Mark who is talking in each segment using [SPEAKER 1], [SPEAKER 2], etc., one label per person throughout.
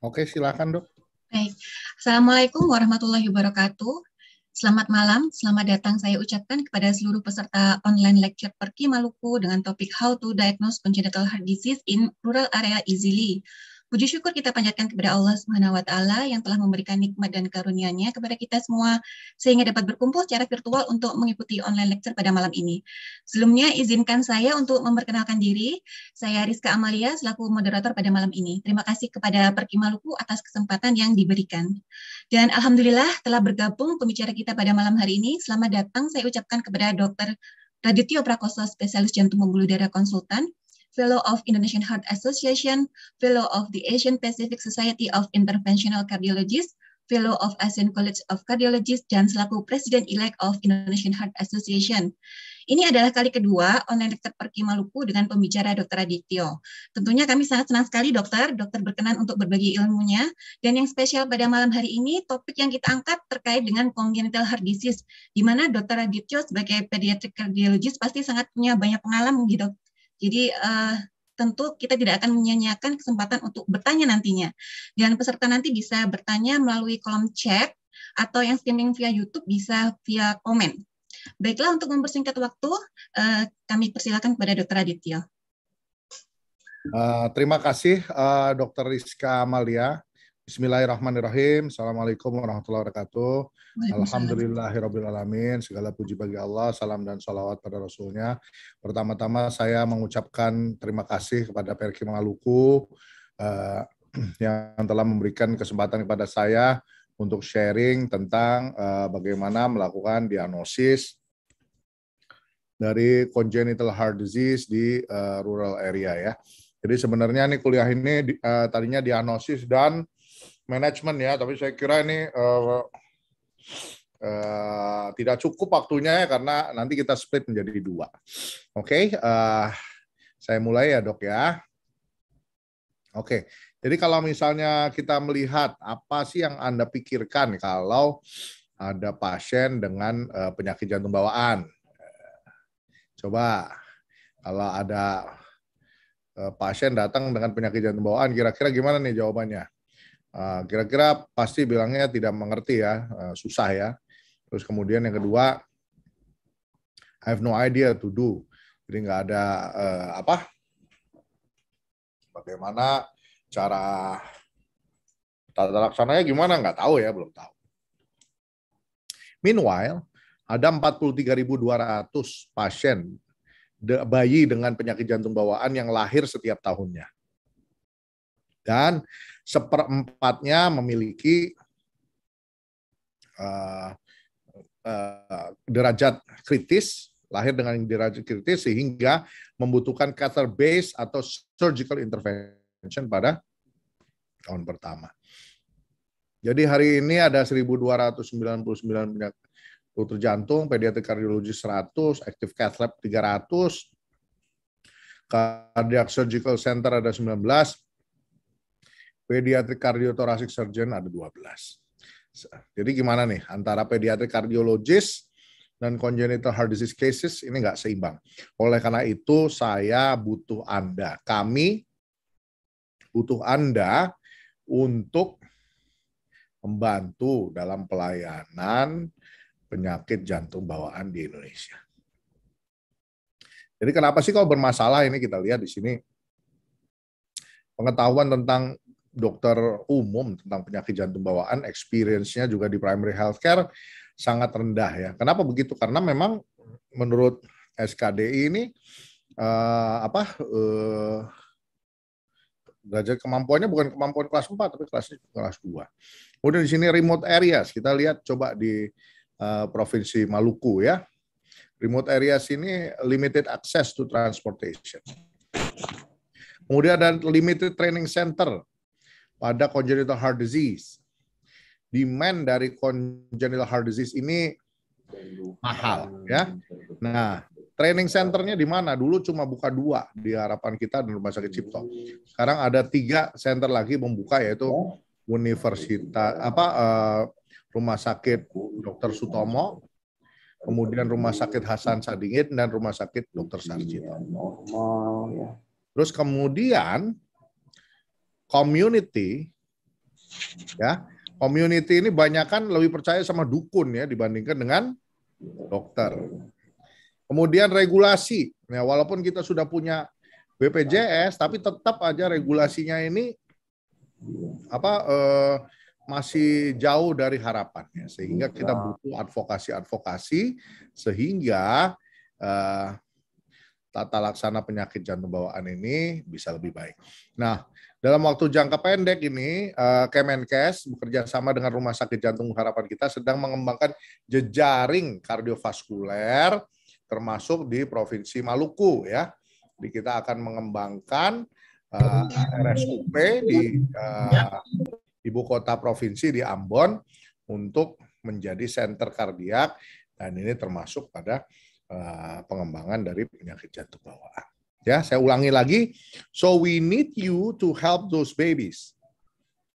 [SPEAKER 1] Oke, silakan dok. Baik.
[SPEAKER 2] Assalamualaikum warahmatullahi wabarakatuh. Selamat malam, selamat datang saya ucapkan kepada seluruh peserta online lecture Perki Maluku dengan topik How to Diagnose Congenital Heart Disease in Rural Area Easily. Puji syukur kita panjatkan kepada Allah Subhanahu wa taala yang telah memberikan nikmat dan karunia-Nya kepada kita semua sehingga dapat berkumpul secara virtual untuk mengikuti online lecture pada malam ini. Sebelumnya izinkan saya untuk memperkenalkan diri. Saya Rizka Amalia selaku moderator pada malam ini. Terima kasih kepada Perki Maluku atas kesempatan yang diberikan. Dan alhamdulillah telah bergabung pembicara kita pada malam hari ini. Selamat datang saya ucapkan kepada Dr. Radityo Prakoso, spesialis jantung pembuluh darah konsultan, Fellow of Indonesian Heart Association, Fellow of the Asian Pacific Society of Interventional Cardiologists, Fellow of Asian College of Cardiologists, dan selaku Presiden-elect of Indonesian Heart Association. Ini adalah kali kedua online lecture Perki Maluku dengan pembicara Dr. Adityo. Tentunya kami sangat senang sekali dokter, dokter berkenan untuk berbagi ilmunya. Dan yang spesial pada malam hari ini, topik yang kita angkat terkait dengan congenital heart disease, di mana Dr. Adityo sebagai pediatric cardiologist pasti sangat punya banyak pengalaman gitu, jadi uh, tentu kita tidak akan menyanyiakan kesempatan untuk bertanya nantinya. Dan peserta nanti bisa bertanya melalui kolom chat atau yang streaming via YouTube bisa via komen. Baiklah untuk mempersingkat waktu, uh, kami persilakan kepada Dr. Adityo.
[SPEAKER 3] Uh, eh, terima kasih uh, Dr. Rizka Amalia. Bismillahirrahmanirrahim. Assalamualaikum warahmatullahi wabarakatuh. Alhamdulillahirrahmanirrahim. Segala puji bagi Allah, salam dan salawat pada Rasulnya. Pertama-tama saya mengucapkan terima kasih kepada Perki Maluku uh, yang telah memberikan kesempatan kepada saya untuk sharing tentang uh, bagaimana melakukan diagnosis dari congenital heart disease di uh, rural area ya. Jadi sebenarnya nih kuliah ini uh, tadinya diagnosis dan manajemen ya, tapi saya kira ini uh, uh, tidak cukup waktunya ya karena nanti kita split menjadi dua. Oke, okay, uh, eh, saya mulai ya dok ya. Oke, okay. jadi kalau misalnya kita melihat apa sih yang anda pikirkan kalau ada pasien dengan uh, penyakit jantung bawaan, coba kalau ada pasien datang dengan penyakit jantung bawaan, kira-kira gimana nih jawabannya? Ah, kira-kira pasti bilangnya tidak mengerti ya, eh, susah ya. Terus kemudian yang kedua, I have no idea to do. Jadi nggak ada uh, apa? Bagaimana cara tata laksananya gimana nggak tahu ya, belum tahu. Meanwhile, ada 43.200 pasien bayi dengan penyakit jantung bawaan yang lahir setiap tahunnya dan seperempatnya memiliki uh, uh, derajat kritis lahir dengan derajat kritis sehingga membutuhkan catheter base atau surgical intervention pada tahun pertama. Jadi hari ini ada 1.299 penyakit dokter jantung, pediatri kardiologi 100, active cath lab 300, cardiac surgical center ada 19, pediatric cardiothoracic surgeon ada 12. Jadi gimana nih antara pediatrik Kardiologis dan congenital heart disease cases ini nggak seimbang. Oleh karena itu saya butuh Anda, kami butuh Anda untuk membantu dalam pelayanan penyakit jantung bawaan di Indonesia. Jadi kenapa sih kalau bermasalah ini kita lihat di sini pengetahuan tentang dokter umum tentang penyakit jantung bawaan, experience-nya juga di primary healthcare sangat rendah ya. Kenapa begitu? Karena memang menurut SKDI ini uh, apa uh, derajat kemampuannya bukan kemampuan kelas 4 tapi kelas kelas 2. Kemudian di sini remote areas, kita lihat coba di uh, provinsi Maluku ya. Remote areas ini limited access to transportation. Kemudian ada limited training center pada congenital heart disease. Demand dari congenital heart disease ini
[SPEAKER 1] mahal ya.
[SPEAKER 3] Nah, training centernya di mana? Dulu cuma buka dua di harapan kita dan rumah sakit Cipto. Sekarang ada tiga center lagi membuka yaitu Universitas apa eh, rumah sakit Dr. Sutomo, kemudian rumah sakit Hasan Sadingin dan rumah sakit Dr. Sarjito. Ya. Terus kemudian community ya community ini banyak kan lebih percaya sama dukun ya dibandingkan dengan dokter. Kemudian regulasi. Ya, walaupun kita sudah punya BPJS tapi tetap aja regulasinya ini apa eh, masih jauh dari harapannya sehingga kita butuh advokasi-advokasi sehingga eh, tata laksana penyakit jantung bawaan ini bisa lebih baik. Nah, dalam waktu jangka pendek ini, eh, Kemenkes bekerja sama dengan Rumah Sakit Jantung Harapan kita sedang mengembangkan jejaring kardiovaskuler termasuk di Provinsi Maluku ya. Jadi kita akan mengembangkan uh, eh, RSUP di uh, ibu kota provinsi di Ambon untuk menjadi center kardiak dan ini termasuk pada uh, pengembangan dari penyakit jantung bawaan. Ya, saya ulangi lagi. So we need you to help those babies.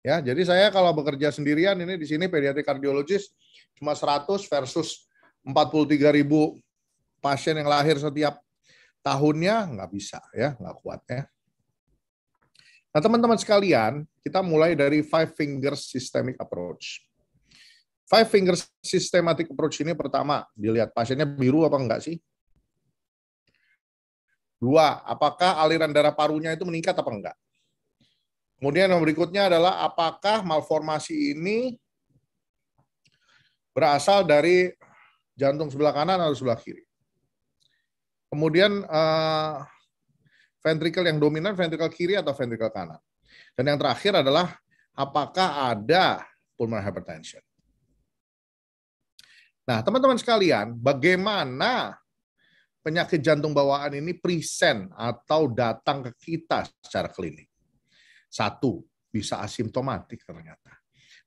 [SPEAKER 3] Ya, jadi saya kalau bekerja sendirian ini di sini pediatric kardiologis cuma 100 versus 43.000 pasien yang lahir setiap tahunnya nggak bisa ya, nggak kuat ya. Nah teman-teman sekalian, kita mulai dari five fingers systemic approach. Five fingers systematic approach ini pertama dilihat pasiennya biru apa enggak sih? Dua, apakah aliran darah parunya itu meningkat apa enggak? Kemudian yang berikutnya adalah apakah malformasi ini berasal dari jantung sebelah kanan atau sebelah kiri. Kemudian uh, ventrikel yang dominan ventrikel kiri atau ventrikel kanan. Dan yang terakhir adalah apakah ada pulmonary hypertension. Nah, teman-teman sekalian, bagaimana penyakit jantung bawaan ini present atau datang ke kita secara klinik. Satu, bisa asimptomatik ternyata.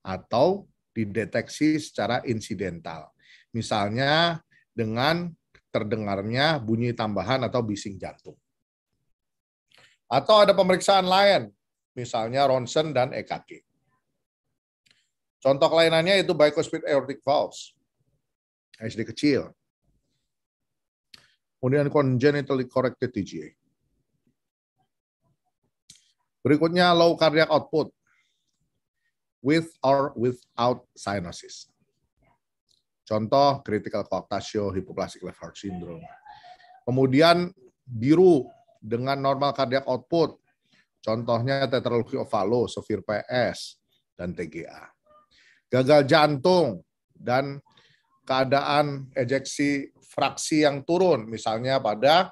[SPEAKER 3] Atau dideteksi secara insidental. Misalnya dengan terdengarnya bunyi tambahan atau bising jantung. Atau ada pemeriksaan lain, misalnya ronsen dan EKG. Contoh kelainannya itu bicuspid aortic valves, SD kecil, kemudian congenitally corrected TGA. Berikutnya low cardiac output with or without cyanosis. Contoh critical coarctatio, hypoplastic left heart syndrome. Kemudian biru dengan normal cardiac output. Contohnya tetralogy of Fallot, severe PS, dan TGA. Gagal jantung dan keadaan ejeksi fraksi yang turun, misalnya pada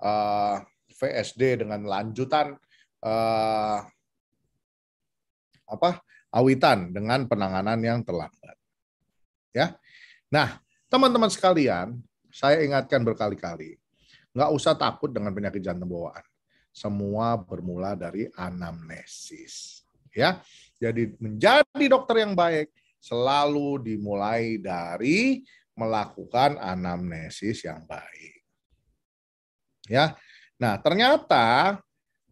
[SPEAKER 3] uh, eh, VSD dengan lanjutan uh, apa awitan dengan penanganan yang terlambat. Ya, nah teman-teman sekalian, saya ingatkan berkali-kali, nggak usah takut dengan penyakit jantung bawaan. Semua bermula dari anamnesis. Ya, jadi menjadi dokter yang baik selalu dimulai dari melakukan anamnesis yang baik. Ya. Nah, ternyata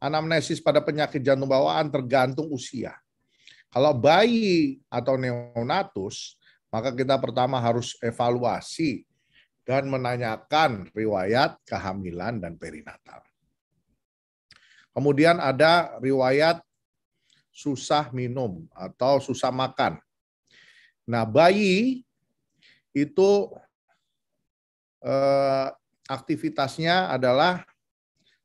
[SPEAKER 3] anamnesis pada penyakit jantung bawaan tergantung usia. Kalau bayi atau neonatus, maka kita pertama harus evaluasi dan menanyakan riwayat kehamilan dan perinatal. Kemudian ada riwayat susah minum atau susah makan. Nah, bayi itu eh, aktivitasnya adalah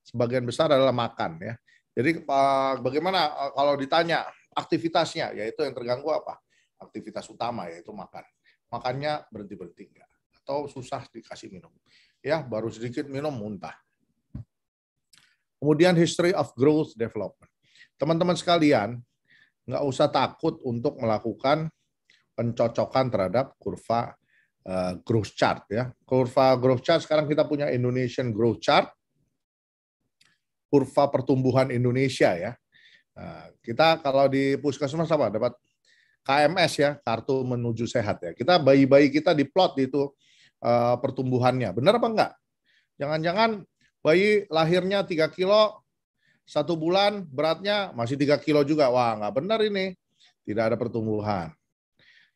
[SPEAKER 3] sebagian besar adalah makan ya. Jadi eh, bagaimana eh, kalau ditanya aktivitasnya yaitu yang terganggu apa? Aktivitas utama yaitu makan. Makannya berhenti-berhenti enggak atau susah dikasih minum. Ya, baru sedikit minum muntah. Kemudian history of growth development. Teman-teman sekalian, nggak usah takut untuk melakukan pencocokan terhadap kurva Eh, growth chart ya. Kurva growth chart sekarang kita punya Indonesian growth chart. Kurva pertumbuhan Indonesia ya. Nah, kita kalau di puskesmas apa dapat KMS ya, kartu menuju sehat ya. Kita bayi-bayi kita diplot itu eh, pertumbuhannya. Benar apa enggak? Jangan-jangan bayi lahirnya 3 kilo satu bulan beratnya masih 3 kilo juga. Wah, nggak benar ini. Tidak ada pertumbuhan.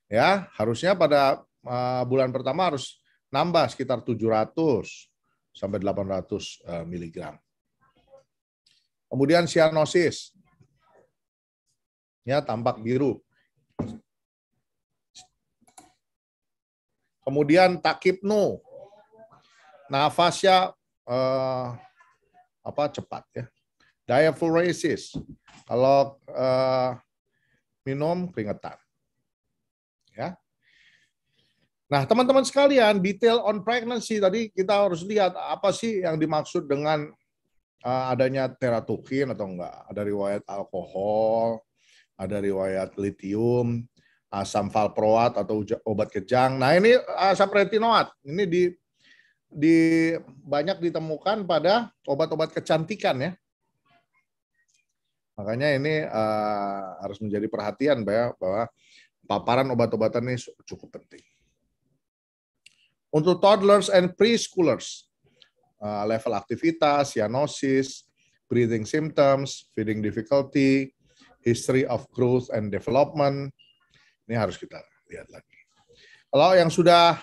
[SPEAKER 3] Ya, harusnya pada Eh, bulan pertama harus nambah sekitar 700 sampai 800 eh, mg. Kemudian sianosis, ya tampak biru. Kemudian takipnu, nafasnya eh, apa cepat ya. Diaphoresis, kalau eh, minum keringetan. Nah, teman-teman sekalian, detail on pregnancy tadi kita harus lihat apa sih yang dimaksud dengan eh, adanya teratokin atau enggak. Ada riwayat alkohol, ada riwayat litium, asam valproat atau obat kejang. Nah, ini asam retinoat. Ini di di banyak ditemukan pada obat-obat kecantikan ya. Makanya ini uh, harus menjadi perhatian bahwa, ya, bahwa paparan obat-obatan ini cukup penting. Untuk toddlers and preschoolers, uh, level aktivitas, cyanosis, breathing symptoms, feeding difficulty, history of growth and development. Ini harus kita lihat lagi. Kalau yang sudah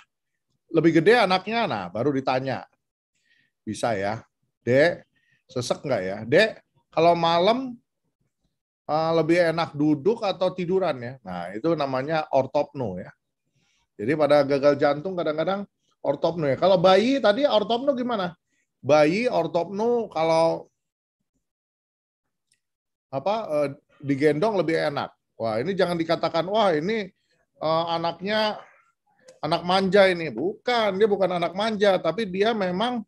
[SPEAKER 3] lebih gede anaknya, nah baru ditanya. Bisa ya, Dek, sesek nggak ya? Dek, kalau malam uh, lebih enak duduk atau tiduran ya? Nah, itu namanya ortopno ya. Jadi pada gagal jantung kadang-kadang ortopno ya. Kalau bayi tadi ortopno gimana? Bayi ortopno kalau apa eh, digendong lebih enak. Wah, ini jangan dikatakan wah ini eh, anaknya anak manja ini. Bukan, dia bukan anak manja, tapi dia memang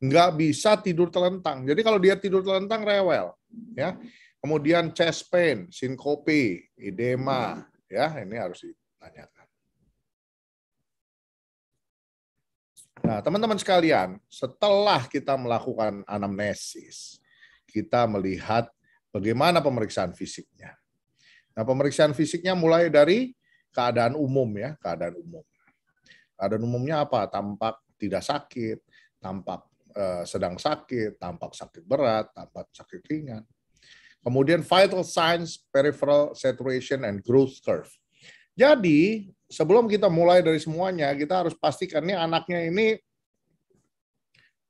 [SPEAKER 3] nggak bisa tidur telentang. Jadi kalau dia tidur telentang rewel, ya. Kemudian chest pain, syncope, edema, ya ini harus ditanyakan. Nah, teman-teman sekalian, setelah kita melakukan anamnesis, kita melihat bagaimana pemeriksaan fisiknya. Nah, pemeriksaan fisiknya mulai dari keadaan umum ya, keadaan umum. Keadaan umumnya apa? Tampak tidak sakit, tampak eh, sedang sakit, tampak sakit berat, tampak sakit ringan. Kemudian vital signs, peripheral saturation and growth curve. Jadi, sebelum kita mulai dari semuanya, kita harus pastikan nih anaknya ini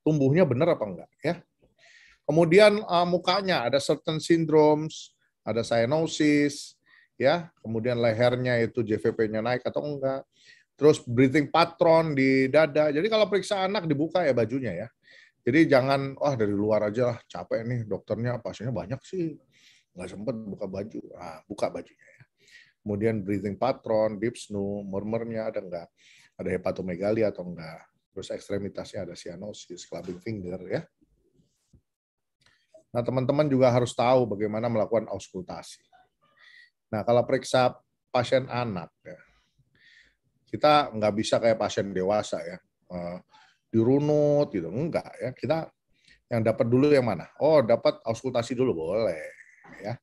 [SPEAKER 3] tumbuhnya benar apa enggak ya. Kemudian uh, mukanya ada certain syndromes, ada cyanosis, ya. Kemudian lehernya itu JVP-nya naik atau enggak. Terus breathing patron di dada. Jadi kalau periksa anak dibuka ya bajunya ya. Jadi jangan wah oh, dari luar aja lah capek nih dokternya pasiennya banyak sih nggak sempet buka baju. Nah, buka bajunya kemudian breathing patron, snow, murmurnya ada enggak, ada hepatomegali atau enggak, terus ekstremitasnya ada cyanosis, clubbing finger ya. Nah teman-teman juga harus tahu bagaimana melakukan auskultasi. Nah kalau periksa pasien anak ya, kita nggak bisa kayak pasien dewasa ya, eh, dirunut gitu, enggak ya. Kita yang dapat dulu yang mana? Oh dapat auskultasi dulu boleh ya.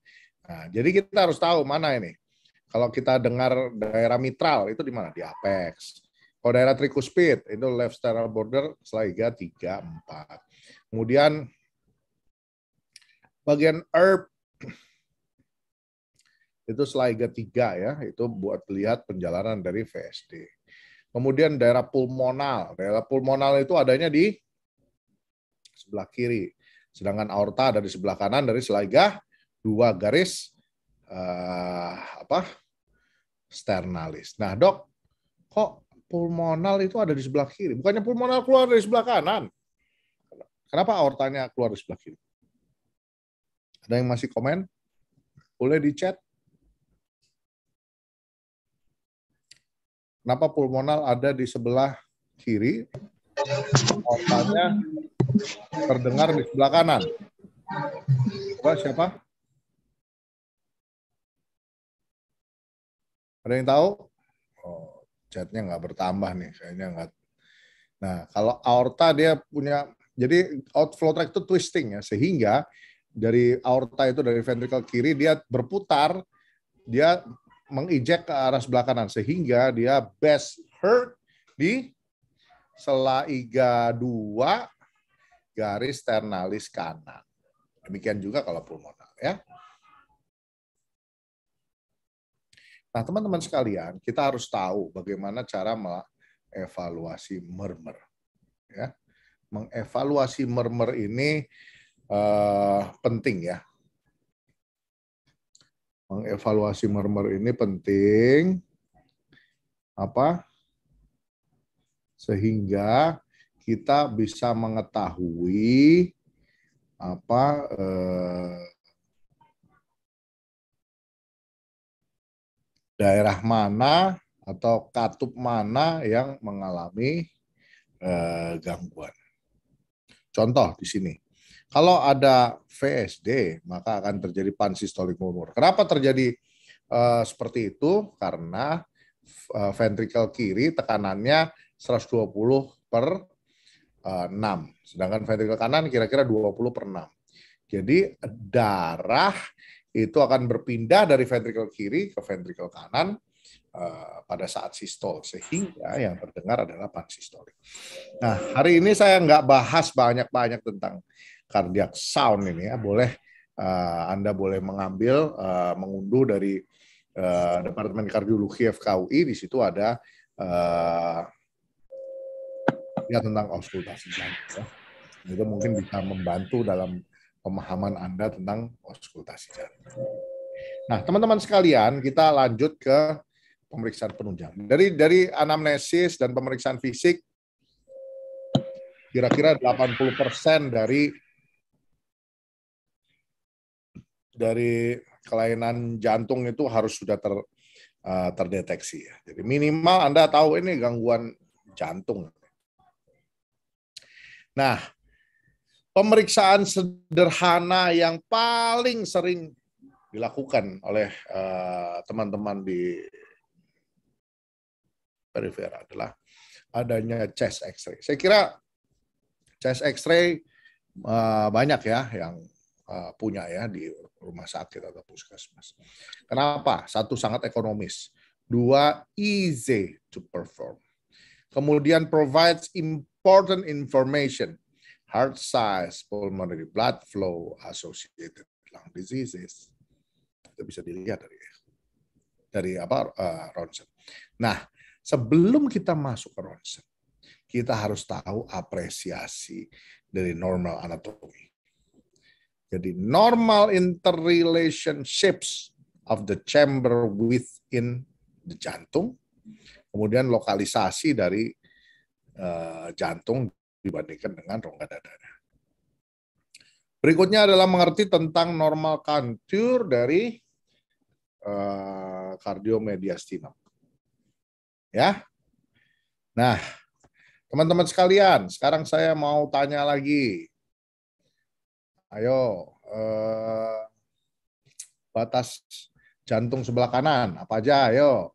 [SPEAKER 3] Nah, jadi kita harus tahu mana ini kalau kita dengar daerah mitral itu di mana? Di apex. Kalau daerah tricuspid itu left sternal border seliga 3 4. Kemudian bagian herb itu seliga 3 ya, itu buat lihat penjalanan dari VSD. Kemudian daerah pulmonal. Daerah pulmonal itu adanya di sebelah kiri. Sedangkan aorta ada di sebelah kanan dari seliga dua garis uh, apa sternalis. Nah dok, kok pulmonal itu ada di sebelah kiri? Bukannya pulmonal keluar dari sebelah kanan? Kenapa aortanya keluar dari sebelah kiri? Ada yang masih komen? Boleh di chat? Kenapa pulmonal ada di sebelah kiri? Aortanya
[SPEAKER 1] terdengar di sebelah kanan. Coba
[SPEAKER 3] siapa? Ada yang tahu? Oh, chatnya nggak bertambah nih, kayaknya nggak. Nah, kalau aorta dia punya, jadi outflow tract itu twisting ya, sehingga dari aorta itu dari ventricle kiri dia berputar, dia mengijek ke arah sebelah kanan sehingga dia best hurt di sela iga dua garis ternalis kanan. Demikian juga kalau pulmonal ya. Nah, teman-teman sekalian, kita harus tahu bagaimana cara mengevaluasi murmur. Ya. Mengevaluasi murmur ini eh, penting ya. Mengevaluasi murmur ini penting apa? Sehingga kita bisa mengetahui apa eh, daerah mana atau katup mana yang mengalami eh, gangguan. Contoh di sini, kalau ada VSD maka akan terjadi pansistolik murmur. Kenapa terjadi eh, seperti itu? Karena eh, ventrikel kiri tekanannya 120 per eh, 6, sedangkan ventrikel kanan kira-kira 20 per 6. Jadi darah itu akan berpindah dari ventrikel kiri ke ventrikel kanan uh, pada saat sistol sehingga yang terdengar adalah pansistolik. Nah hari ini saya nggak bahas banyak-banyak tentang cardiac sound ini ya boleh uh, anda boleh mengambil uh, mengunduh dari uh, Departemen Kardiologi FKUI di situ ada uh, ya tentang auskultasi jantung. Ya. Itu mungkin bisa membantu dalam pemahaman Anda tentang auskultasi jantung. Nah, teman-teman sekalian, kita lanjut ke pemeriksaan penunjang. Dari dari anamnesis dan pemeriksaan fisik kira-kira 80% dari dari kelainan jantung itu harus sudah ter, uh, terdeteksi. Ya. Jadi minimal Anda tahu ini gangguan jantung. Nah, pemeriksaan sederhana yang paling sering dilakukan oleh eh, teman-teman uh, di perifer adalah adanya chest X-ray. Saya kira chest X-ray uh, banyak ya yang uh, punya ya di rumah sakit atau puskesmas. Kenapa? Satu sangat ekonomis, dua easy to perform, kemudian provides important information heart size, pulmonary blood flow, associated lung diseases. Itu bisa dilihat dari dari apa uh, ronsen. Nah, sebelum kita masuk ke ronsen, kita harus tahu apresiasi dari normal anatomi. Jadi normal interrelationships of the chamber within the jantung, kemudian lokalisasi dari uh, jantung dibandingkan dengan rongga dada. Berikutnya adalah mengerti tentang normal kantur dari uh, eh, mediastinum. Ya. Nah, teman-teman sekalian, sekarang saya mau tanya lagi. Ayo, uh,
[SPEAKER 1] batas jantung sebelah kanan apa aja? Ayo.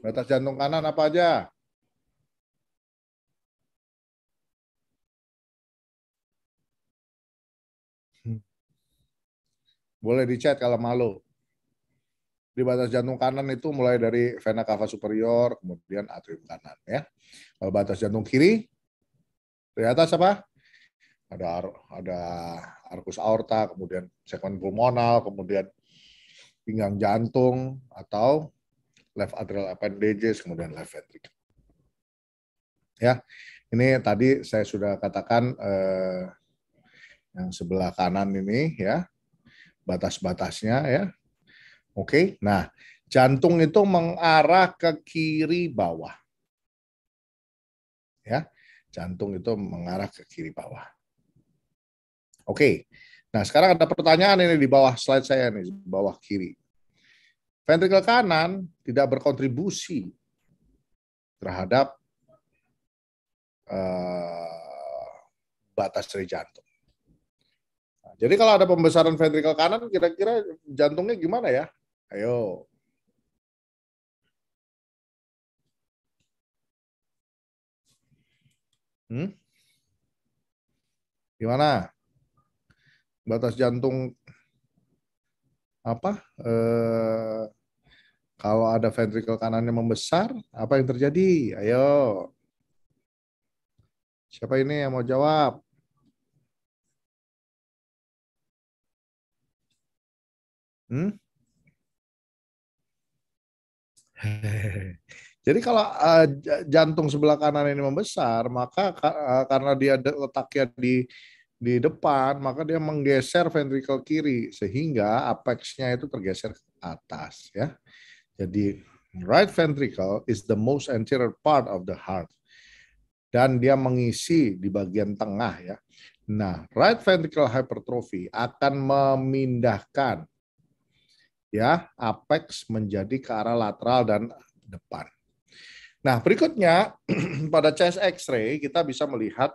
[SPEAKER 1] Batas jantung kanan apa aja? Hmm. Boleh dicat kalau malu. Di
[SPEAKER 3] batas jantung kanan itu mulai dari vena cava superior, kemudian atrium kanan ya. Kalau batas jantung kiri di atas apa? Ada ada arkus aorta, kemudian segmen pulmonal, kemudian pinggang jantung atau left atrial appendages, kemudian left ventricle. Ya, ini tadi saya sudah katakan eh, yang sebelah kanan ini ya batas-batasnya ya. Oke, nah jantung itu mengarah ke kiri bawah. Ya, jantung itu mengarah ke kiri bawah. Oke, nah sekarang ada pertanyaan ini di bawah slide saya nih, bawah kiri ventrikel kanan tidak berkontribusi terhadap uh, batas dari jantung.
[SPEAKER 1] Nah, jadi kalau ada pembesaran ventrikel kanan, kira-kira jantungnya gimana ya? Ayo. Hmm? Gimana?
[SPEAKER 3] Batas jantung apa? Eh, kalau ada ventrikel kanannya membesar, apa yang terjadi? Ayo.
[SPEAKER 1] Siapa ini yang mau jawab? Hmm? Jadi kalau eh, jantung sebelah kanan
[SPEAKER 3] ini membesar, maka eh, karena dia letaknya di di depan, maka dia menggeser ventrikel kiri sehingga apexnya itu tergeser ke atas ya. Jadi right ventricle is the most anterior part of the heart. Dan dia mengisi di bagian tengah ya. Nah, right ventricle hypertrophy akan memindahkan ya apex menjadi ke arah lateral dan depan. Nah, berikutnya pada chest X-ray kita bisa melihat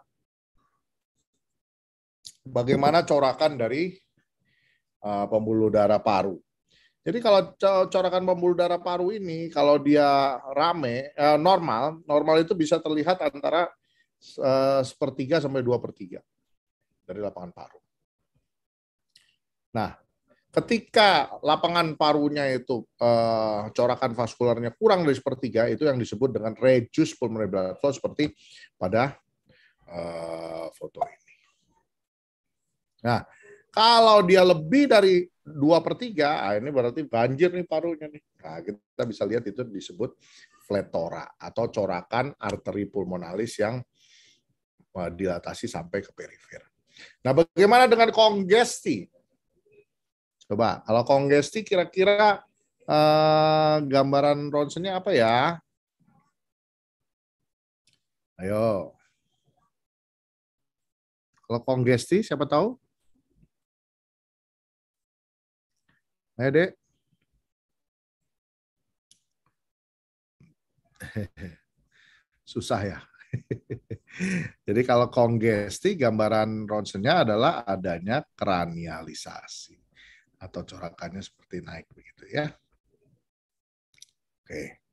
[SPEAKER 3] bagaimana corakan dari uh, pembuluh darah paru. Jadi kalau corakan pembuluh darah paru ini kalau dia rame eh, normal, normal itu bisa terlihat antara eh, sepertiga sampai dua per tiga dari lapangan paru. Nah, ketika lapangan parunya itu eh, corakan vaskularnya kurang dari sepertiga itu yang disebut dengan reduce pulmonary blood flow seperti pada eh, foto ini. Nah, kalau dia lebih dari dua per tiga, ah ini berarti banjir nih parunya nih. Nah, kita bisa lihat itu disebut fletora atau corakan arteri pulmonalis yang eh, dilatasi sampai ke perifer. Nah, bagaimana dengan kongesti? Coba, kalau kongesti kira-kira eh, gambaran ronsennya apa ya?
[SPEAKER 1] Ayo. Kalau kongesti, siapa tahu? Ayo, Dek. Susah ya.
[SPEAKER 3] Jadi kalau kongesti, gambaran ronsennya adalah adanya kranialisasi atau corakannya seperti naik begitu ya. Oke.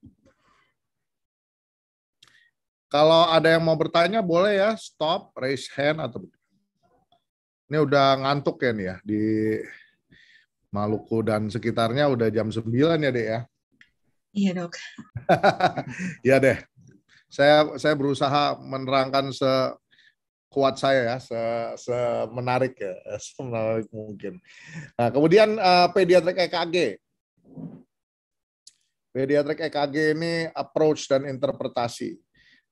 [SPEAKER 3] Kalau ada yang mau bertanya boleh ya stop, raise hand atau ini udah ngantuk ya nih ya di Maluku dan sekitarnya udah jam 9 ya, Dek ya? Iya, Dok. Iya, deh. Saya saya berusaha menerangkan se kuat saya ya, se, se menarik ya, se menarik mungkin. Nah, kemudian uh, pediatric EKG. Pediatrik e EKG ini approach dan interpretasi.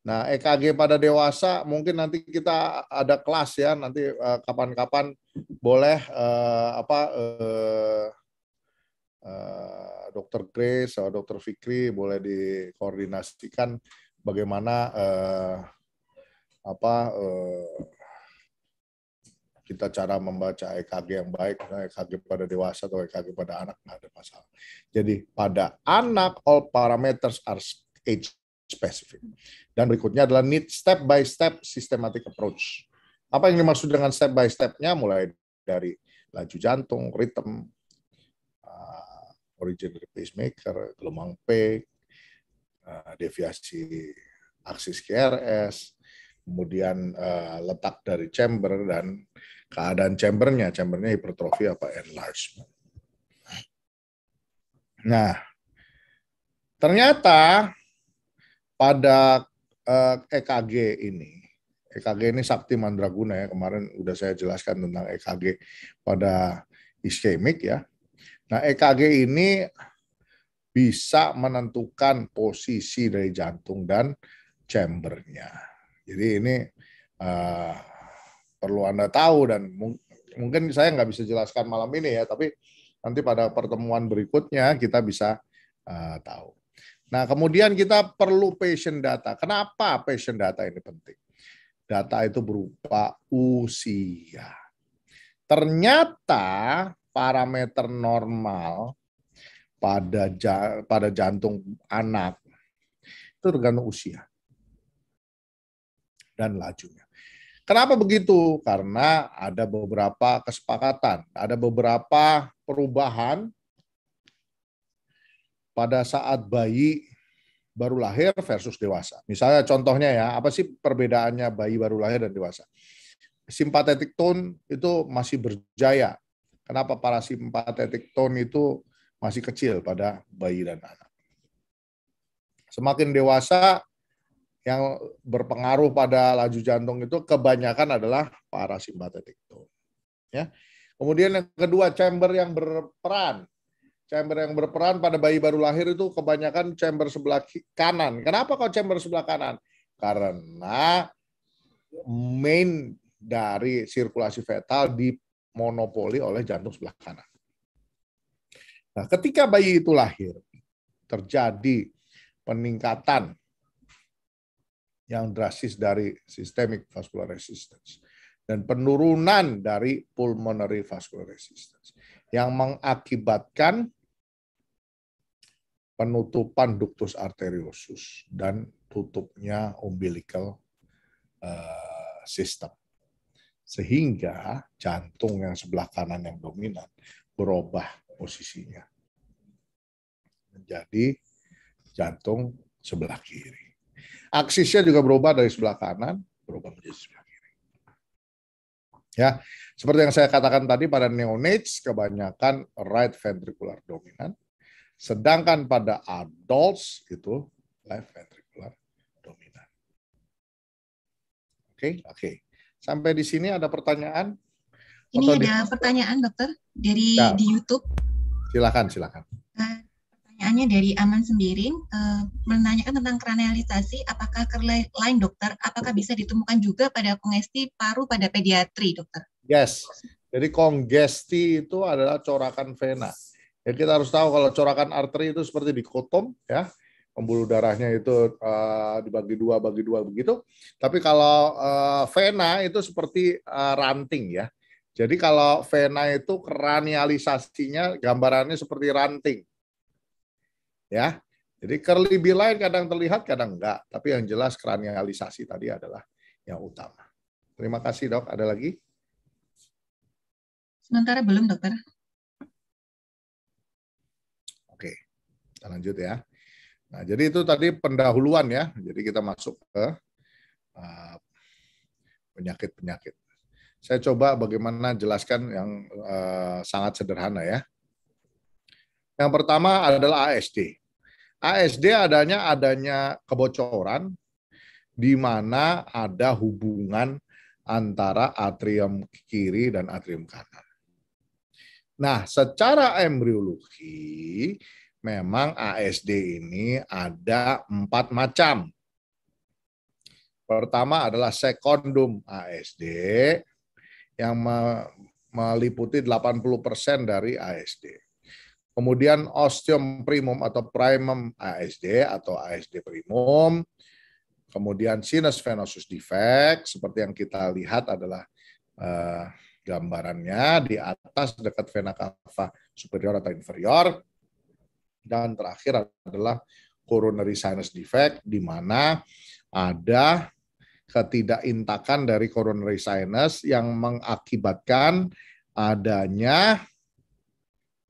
[SPEAKER 3] Nah, EKG pada dewasa mungkin nanti kita ada kelas ya, nanti eh, kapan-kapan uh, boleh uh, apa uh, uh, Dokter Grace atau Dokter Fikri boleh dikoordinasikan bagaimana uh, apa uh, kita cara membaca EKG yang baik, EKG pada dewasa atau EKG pada anak nggak ada masalah. Jadi pada anak all parameters are age specific. Dan berikutnya adalah need step by step systematic approach. Apa yang dimaksud dengan step by stepnya? Mulai dari laju jantung, ritme, uh, origin dari pacemaker, gelombang P, uh, deviasi aksis QRS, kemudian uh, letak dari chamber dan keadaan chambernya, chambernya hipertrofi apa enlargement. Nah, ternyata pada uh, EKG ini EKG ini sakti mandraguna ya. Kemarin udah saya jelaskan tentang EKG pada iskemik ya. Nah, EKG ini bisa menentukan posisi dari jantung dan chambernya. Jadi ini uh, perlu Anda tahu dan mung mungkin saya nggak bisa jelaskan malam ini ya, tapi nanti pada pertemuan berikutnya kita bisa uh, tahu. Nah, kemudian kita perlu patient data. Kenapa patient data ini penting? Data itu berupa usia. Ternyata parameter normal pada ja, pada jantung anak itu tergantung usia dan lajunya. Kenapa begitu? Karena ada beberapa kesepakatan, ada beberapa perubahan pada saat bayi baru lahir versus dewasa. Misalnya contohnya ya, apa sih perbedaannya bayi baru lahir dan dewasa? Simpatetik tone itu masih berjaya. Kenapa para simpatetik tone itu masih kecil pada bayi dan anak? Semakin dewasa, yang berpengaruh pada laju jantung itu kebanyakan adalah para simpatetik tone. Ya. Kemudian yang kedua chamber yang berperan chamber yang berperan pada bayi baru lahir itu kebanyakan chamber sebelah kanan. Kenapa kok chamber sebelah kanan? Karena main dari sirkulasi fetal dimonopoli oleh jantung sebelah kanan. Nah, ketika bayi itu lahir, terjadi peningkatan yang drastis dari systemic vascular resistance dan penurunan dari pulmonary vascular resistance yang mengakibatkan penutupan ductus arteriosus dan tutupnya umbilical uh, system. Sehingga jantung yang sebelah kanan yang dominan berubah posisinya. Menjadi jantung sebelah kiri. Aksisnya juga berubah dari sebelah kanan, berubah menjadi sebelah kiri. Ya, seperti yang saya katakan tadi pada neonates kebanyakan right ventricular dominant Sedangkan pada adults itu left ventricular dominan. Oke, okay? oke. Okay. Sampai di sini ada pertanyaan?
[SPEAKER 2] Ini Atau ada pertanyaan dokter dari ya. di YouTube.
[SPEAKER 3] Silakan, silakan.
[SPEAKER 2] Nah, pertanyaannya dari Aman Sembiring eh, menanyakan tentang kranialisasi apakah lain dokter apakah bisa ditemukan juga pada kongesti paru pada pediatri dokter?
[SPEAKER 3] Yes. Jadi kongesti itu adalah corakan vena. Ya kita harus tahu kalau corakan arteri itu seperti dikotom ya. Pembuluh darahnya itu uh, dibagi dua, bagi dua begitu. Tapi kalau uh, vena itu seperti uh, ranting ya. Jadi kalau vena itu kranialisasinya gambarannya seperti ranting. Ya. Jadi curly lain kadang terlihat, kadang enggak. Tapi yang jelas kranialisasi tadi adalah yang utama. Terima kasih dok. Ada lagi?
[SPEAKER 1] Sementara belum dokter.
[SPEAKER 3] Kita lanjut ya. Nah, jadi itu tadi pendahuluan ya. Jadi kita masuk ke eh, penyakit-penyakit. Uh, Saya coba bagaimana jelaskan yang uh, sangat sederhana ya. Yang pertama adalah ASD. ASD adanya adanya kebocoran di mana ada hubungan antara atrium kiri dan atrium kanan. Nah, secara embriologi memang ASD ini ada empat macam. Pertama adalah sekondum ASD yang meliputi 80% dari ASD. Kemudian osteum primum atau primum ASD atau ASD primum. Kemudian sinus venosus defect seperti yang kita lihat adalah eh, gambarannya di atas dekat vena cava superior atau inferior dan terakhir adalah coronary sinus defect di mana ada ketidakintakan dari coronary sinus yang mengakibatkan adanya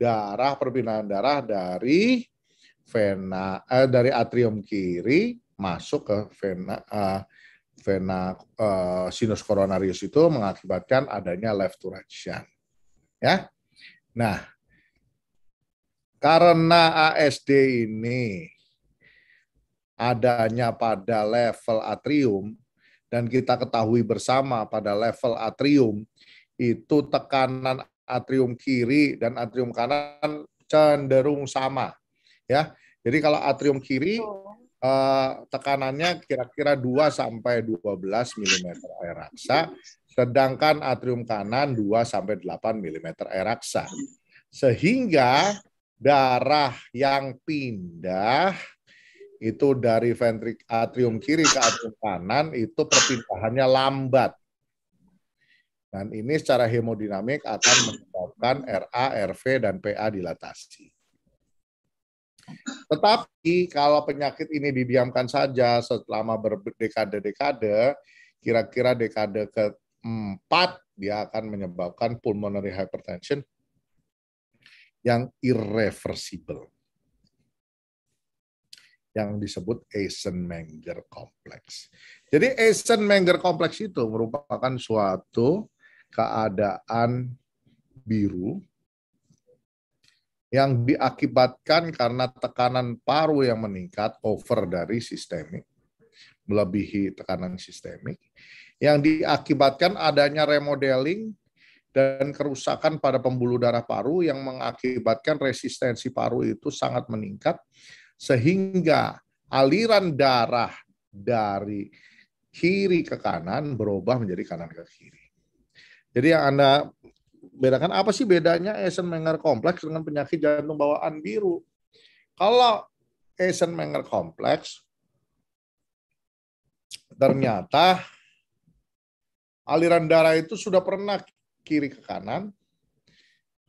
[SPEAKER 3] darah perpindahan darah dari vena eh, dari atrium kiri masuk ke vena eh, vena eh, sinus coronarius itu mengakibatkan adanya left to right shunt. Ya. Nah, karena ASD ini adanya pada level atrium, dan kita ketahui bersama pada level atrium, itu tekanan atrium kiri dan atrium kanan cenderung sama. ya. Jadi kalau atrium kiri, eh, tekanannya kira-kira 2 sampai 12 mm air raksa, sedangkan atrium kanan 2 sampai 8 mm air raksa. Sehingga darah yang pindah itu dari ventrik atrium kiri ke atrium kanan itu perpindahannya lambat. Dan ini secara hemodinamik akan menyebabkan RA, RV, dan PA dilatasi. Tetapi kalau penyakit ini didiamkan saja selama berdekade-dekade, kira-kira dekade keempat dia akan menyebabkan pulmonary hypertension yang irreversible yang disebut Eisenmenger Complex. Jadi Eisenmenger Complex itu merupakan suatu keadaan biru yang diakibatkan karena tekanan paru yang meningkat over dari sistemik, melebihi tekanan sistemik, yang diakibatkan adanya remodeling dan kerusakan pada pembuluh darah paru yang mengakibatkan resistensi paru itu sangat meningkat sehingga aliran darah dari kiri ke kanan berubah menjadi kanan ke kiri. Jadi yang Anda bedakan apa sih bedanya Eisenmenger kompleks dengan penyakit jantung bawaan biru? Kalau Eisenmenger kompleks ternyata aliran darah itu sudah pernah kiri ke kanan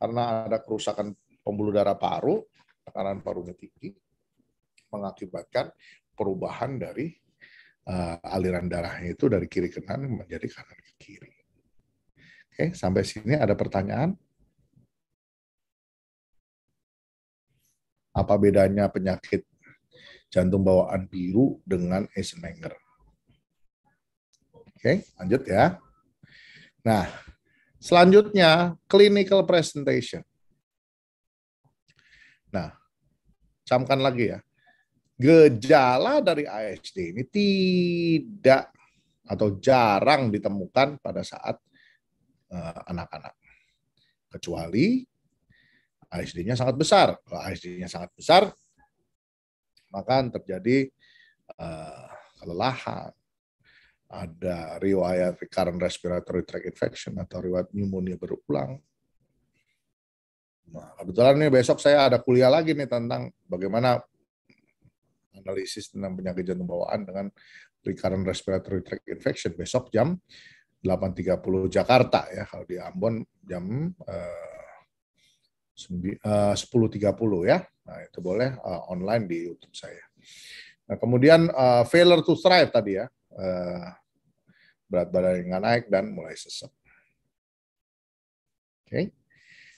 [SPEAKER 3] karena ada kerusakan pembuluh darah paru, tekanan parunya tinggi mengakibatkan perubahan dari uh, aliran darahnya itu dari kiri ke kanan menjadi kanan ke kiri. Oke, sampai sini ada pertanyaan? Apa bedanya penyakit jantung bawaan biru dengan Eisenmenger? Oke, lanjut ya. Nah, Selanjutnya, clinical presentation. Nah, camkan lagi ya. Gejala dari ASD ini tidak atau jarang ditemukan pada saat eh, anak-anak. Uh, Kecuali ASD-nya sangat besar. Kalau ASD-nya sangat besar, maka terjadi uh, kelelahan, ada riwayat recurrent respiratory tract infection atau riwayat pneumonia berulang. Nah, kebetulan nih besok saya ada kuliah lagi nih tentang bagaimana analisis tentang penyakit jantung bawaan dengan recurrent respiratory tract infection besok jam 8.30 Jakarta ya. Kalau di Ambon jam eh, eh, uh, 10.30 ya. Nah, itu boleh uh, online di YouTube saya. Nah, kemudian uh, failure to thrive tadi ya. Uh, berat badan yang naik dan mulai sesak. Oke.
[SPEAKER 1] Okay.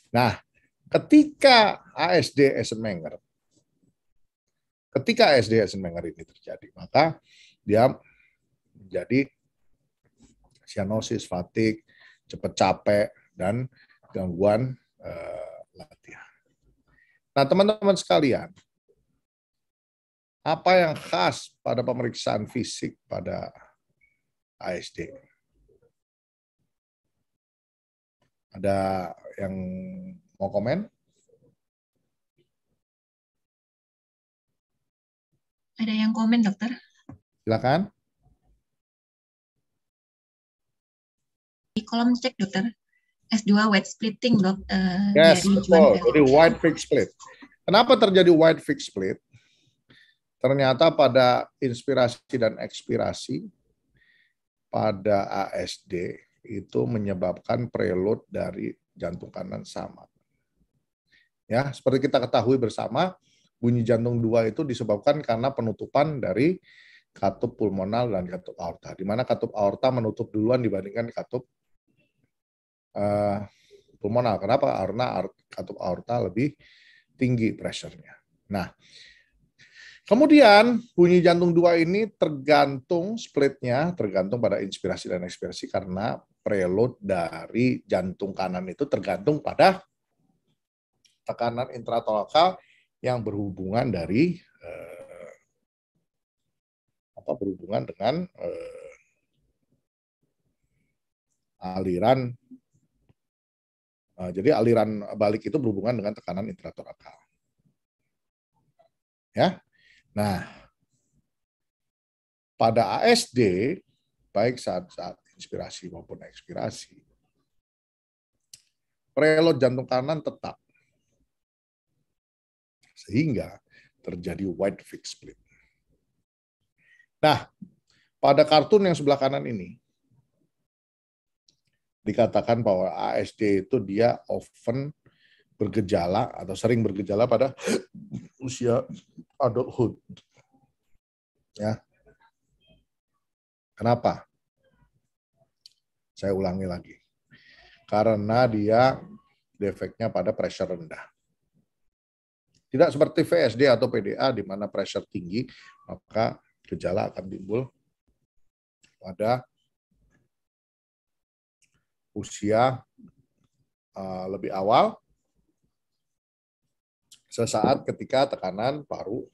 [SPEAKER 1] Nah,
[SPEAKER 3] ketika ASD Eisenmenger ketika ASD Eisenmenger ini terjadi, maka dia menjadi cyanosis, fatik, cepat capek dan gangguan eh, latihan. Nah, teman-teman sekalian,
[SPEAKER 1] apa yang khas pada pemeriksaan fisik pada ASD. Ada yang mau komen? Ada yang komen, dokter? Silakan.
[SPEAKER 2] Di kolom cek, dokter. S2 wide splitting, dok. Uh, yes,
[SPEAKER 3] betul. Jadi wide fixed split. Kenapa terjadi wide fixed split? Ternyata pada inspirasi dan ekspirasi pada ASD itu menyebabkan preload dari jantung kanan sama. Ya, seperti kita ketahui bersama, bunyi jantung dua itu disebabkan karena penutupan dari katup pulmonal dan katup aorta. Di mana katup aorta menutup duluan dibandingkan katup uh, pulmonal. Kenapa? Karena katup aorta lebih tinggi pressure-nya. Nah, Kemudian bunyi jantung dua ini tergantung splitnya, tergantung pada inspirasi dan ekspirasi karena preload dari jantung kanan itu tergantung pada tekanan intratolakal yang berhubungan dari
[SPEAKER 1] eh, apa berhubungan dengan eh, aliran
[SPEAKER 3] eh, jadi aliran balik itu berhubungan dengan tekanan intratolakal ya Nah, pada ASD, baik saat-saat inspirasi maupun ekspirasi, preload jantung kanan tetap. Sehingga terjadi wide fixed split. Nah, pada kartun yang sebelah kanan ini, dikatakan bahwa ASD itu dia often bergejala atau sering bergejala pada usia adulthood. Ya. Kenapa? Saya ulangi lagi. Karena dia defeknya pada pressure rendah. Tidak seperti VSD atau PDA di mana pressure tinggi, maka gejala akan timbul pada usia uh, lebih awal sesaat ketika tekanan paru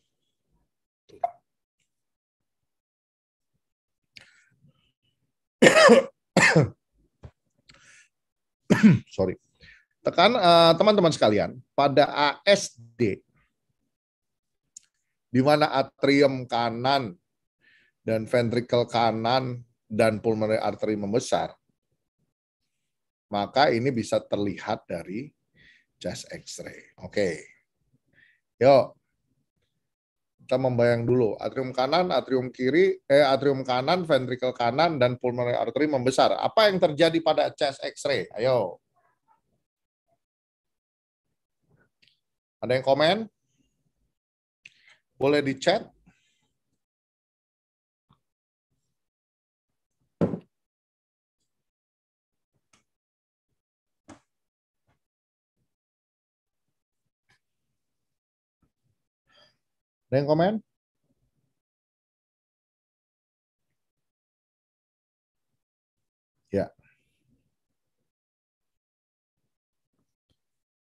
[SPEAKER 1] sorry
[SPEAKER 3] tekan eh, teman-teman uh, sekalian pada ASD di mana atrium kanan dan ventrikel kanan dan pulmonary artery membesar maka ini bisa terlihat dari chest x-ray oke okay. Yuk. Kita membayang dulu. Atrium kanan, atrium kiri, eh atrium kanan, ventrikel kanan dan pulmonary artery membesar. Apa yang terjadi pada chest X-ray? Ayo.
[SPEAKER 1] Ada yang komen? Boleh di chat? Ada yang komen? Ya.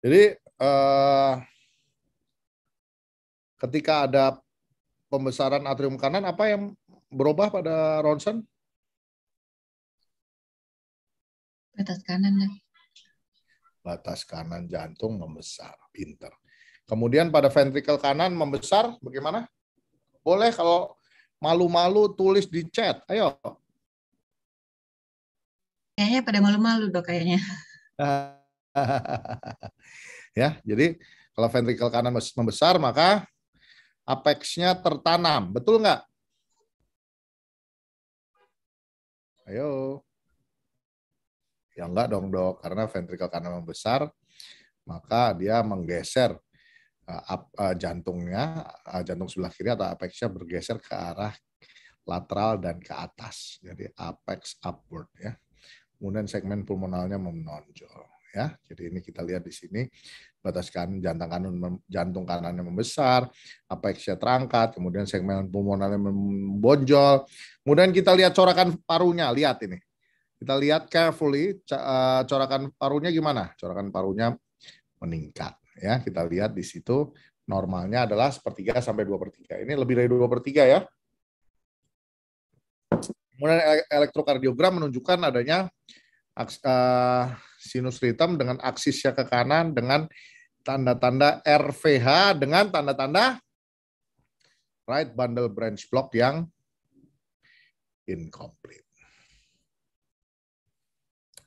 [SPEAKER 1] Jadi eh, ketika
[SPEAKER 3] ada pembesaran atrium kanan, apa yang berubah pada Ronsen?
[SPEAKER 1] Batas kanan. Ya.
[SPEAKER 3] Batas kanan jantung membesar, pinter. Kemudian pada ventrikel kanan membesar, bagaimana? Boleh kalau malu-malu tulis di chat. Ayo.
[SPEAKER 2] Kayaknya pada malu-malu dok kayaknya.
[SPEAKER 3] ya, jadi kalau ventrikel kanan membesar maka apexnya tertanam. Betul nggak? Ayo. Ya enggak dong dok, karena ventrikel kanan membesar maka dia menggeser Eh, eh, jantungnya, eh, jantung sebelah kiri atau apexnya bergeser ke arah lateral dan ke atas. Jadi apex upward ya. Kemudian segmen pulmonalnya menonjol ya. Jadi ini kita lihat di sini batas kanan jantung kanan jantung kanannya membesar, apexnya terangkat, kemudian segmen pulmonalnya membonjol. Kemudian kita lihat corakan parunya, lihat ini. Kita lihat carefully corakan parunya gimana? Corakan parunya meningkat Ya, kita lihat di situ normalnya adalah sepertiga sampai dua pertiga Ini lebih dari dua pertiga ya. Kemudian elektrokardiogram menunjukkan adanya eh, sinus ritem dengan aksisnya ke kanan dengan tanda-tanda RVH dengan tanda-tanda right bundle branch block yang incomplete.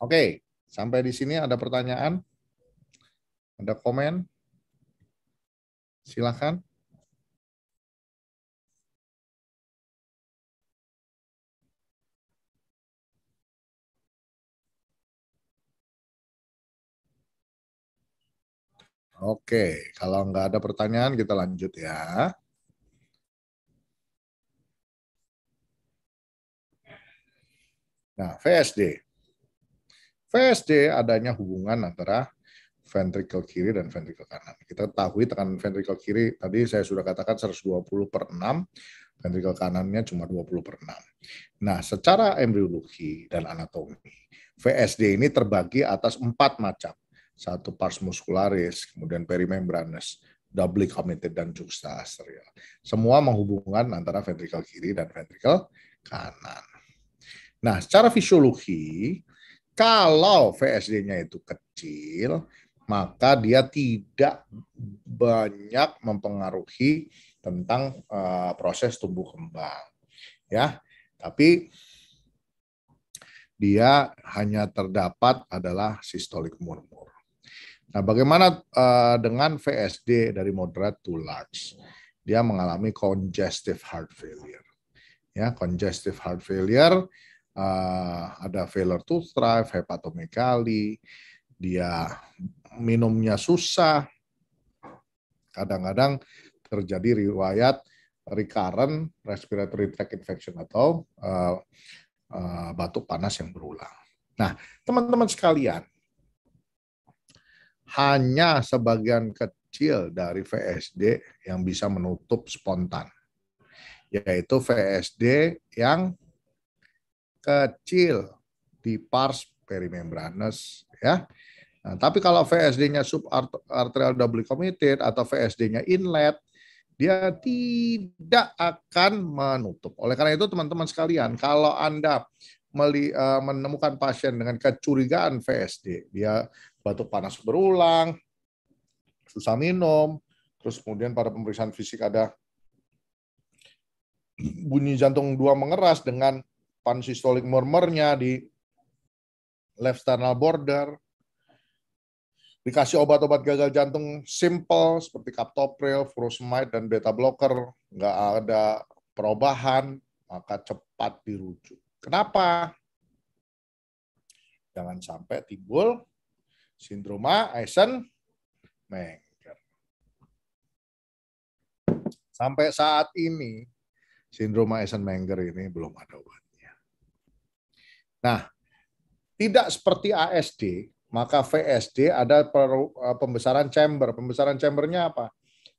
[SPEAKER 3] Oke, sampai di sini ada pertanyaan?
[SPEAKER 1] Ada komen? Silakan. Oke, kalau nggak ada pertanyaan kita lanjut ya.
[SPEAKER 3] Nah, VSD. VSD adanya hubungan antara ventrikel kiri dan ventrikel kanan. Kita ketahui tekanan ventrikel kiri tadi saya sudah katakan 120 per 6, ventrikel kanannya cuma 20 per 6. Nah, secara embriologi dan anatomi, VSD ini terbagi atas empat macam. Satu pars muscularis, kemudian perimembranus doubly committed, dan juxtastrial. Semua menghubungkan antara ventrikel kiri dan ventrikel kanan. Nah, secara fisiologi, kalau VSD-nya itu kecil, maka dia tidak banyak mempengaruhi tentang uh, proses tumbuh kembang ya tapi dia hanya terdapat adalah sistolik murmur. Nah, bagaimana uh, dengan VSD dari moderate to large? Dia mengalami congestive heart failure. Ya, congestive heart failure uh, ada failure to thrive, hepatomegali, dia minumnya susah. Kadang-kadang terjadi riwayat recurrent respiratory tract infection atau uh, uh, batuk panas yang berulang. Nah, teman-teman sekalian, hanya sebagian kecil dari VSD yang bisa menutup spontan, yaitu VSD yang kecil di pars perimembranus ya Nah, tapi kalau VSD-nya subarterial double committed atau VSD-nya inlet, dia tidak akan menutup. Oleh karena itu, teman-teman sekalian, kalau Anda e, menemukan pasien dengan kecurigaan VSD, dia batuk panas berulang, susah minum, terus kemudian pada pemeriksaan fisik ada bunyi jantung dua mengeras dengan pansistolik murmurnya di left sternal border, Dikasih obat-obat gagal jantung simple seperti captopril, furosemide, dan beta blocker. Nggak ada perubahan, maka cepat dirujuk. Kenapa? Jangan sampai timbul sindroma Eisenmenger. Sampai saat ini, sindroma Eisenmenger ini belum ada obatnya. Nah, tidak seperti ASD, maka VSD ada per, eh, pembesaran chamber. Pembesaran chambernya apa?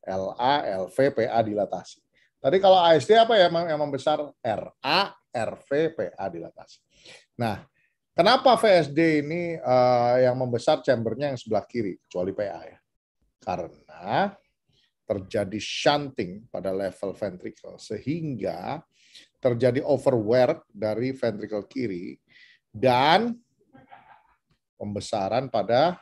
[SPEAKER 3] LA, LV, PA dilatasi. Tadi kalau ASD apa ya yang membesar? RA, RV, PA dilatasi. Nah, kenapa VSD ini uh, yang membesar chambernya yang sebelah kiri, kecuali PA ya? Karena terjadi shunting pada level ventricle, sehingga terjadi overwork dari ventricle kiri, dan pembesaran pada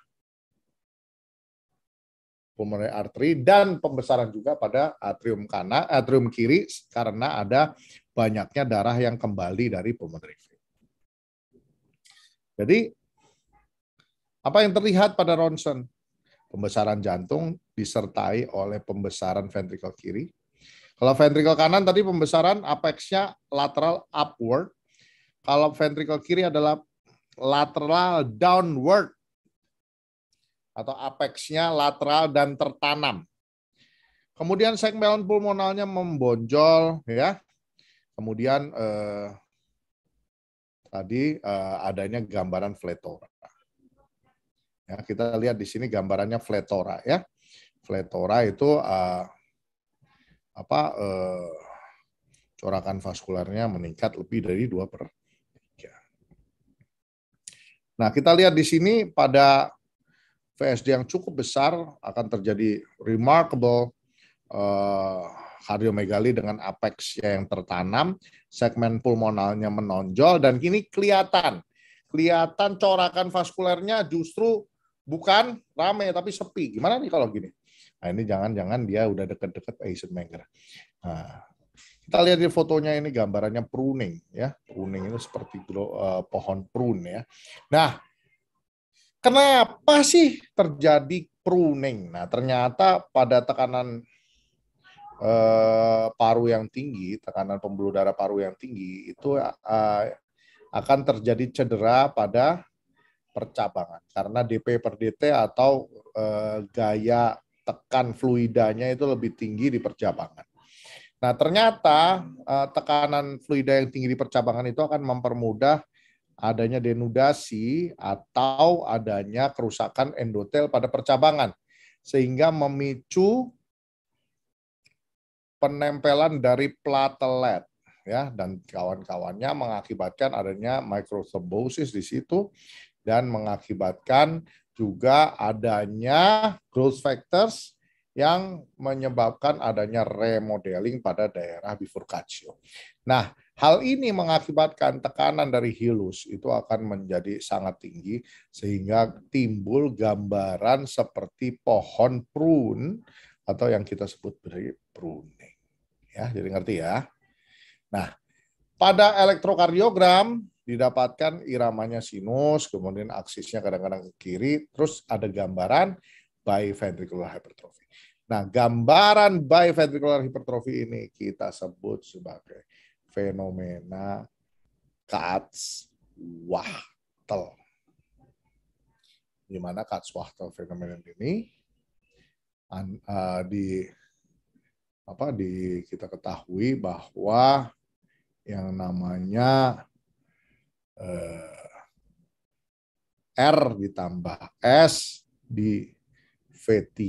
[SPEAKER 3] pulmonary artery dan pembesaran juga pada atrium kanan, atrium kiri karena ada banyaknya darah yang kembali dari pulmonary Jadi apa yang terlihat pada ronsen? Pembesaran jantung disertai oleh pembesaran ventrikel kiri. Kalau ventrikel kanan tadi pembesaran apexnya lateral upward. Kalau ventrikel kiri adalah lateral downward atau apexnya lateral dan tertanam. Kemudian segmen pulmonalnya membonjol ya. Kemudian eh, tadi eh, adanya gambaran fletora. Ya, kita lihat di sini gambarannya fletora ya. Fletora itu eh, apa eh, corakan vaskularnya meningkat lebih dari dua per Nah, kita lihat di sini pada VSD yang cukup besar akan terjadi remarkable uh, megali dengan apex yang tertanam, segmen pulmonalnya menonjol dan kini kelihatan kelihatan corakan vaskulernya justru bukan rame tapi sepi. Gimana nih kalau gini? Nah, ini jangan-jangan dia udah deket-deket Asian Nah, kita lihat di fotonya ini gambarannya pruning ya. Pruning itu seperti uh, pohon prune, ya. Nah, kenapa sih terjadi pruning? Nah, ternyata pada tekanan uh, paru yang tinggi, tekanan pembuluh darah paru yang tinggi itu uh, akan terjadi cedera pada percabangan karena DP per DT atau uh, gaya tekan fluidanya itu lebih tinggi di percabangan. Nah, ternyata eh, tekanan fluida yang tinggi di percabangan itu akan mempermudah adanya denudasi atau adanya kerusakan endotel pada percabangan sehingga memicu penempelan dari platelet ya dan kawan-kawannya mengakibatkan adanya microthrombosis di situ dan mengakibatkan juga adanya growth factors yang menyebabkan adanya remodeling pada daerah bifurkasio. Nah, hal ini mengakibatkan tekanan dari hilus itu akan menjadi sangat tinggi sehingga timbul gambaran seperti pohon prune atau yang kita sebut pruning. Ya, jadi ngerti ya. Nah, pada elektrokardiogram didapatkan iramanya sinus, kemudian aksisnya kadang-kadang ke kiri, terus ada gambaran biventricular hypertrophy. Nah, gambaran by biventricular hypertrophy ini kita sebut sebagai fenomena Katz-Wachtel. Di mana Katz-Wachtel fenomena ini an, uh, di apa di kita ketahui bahwa yang namanya uh, R ditambah S di V3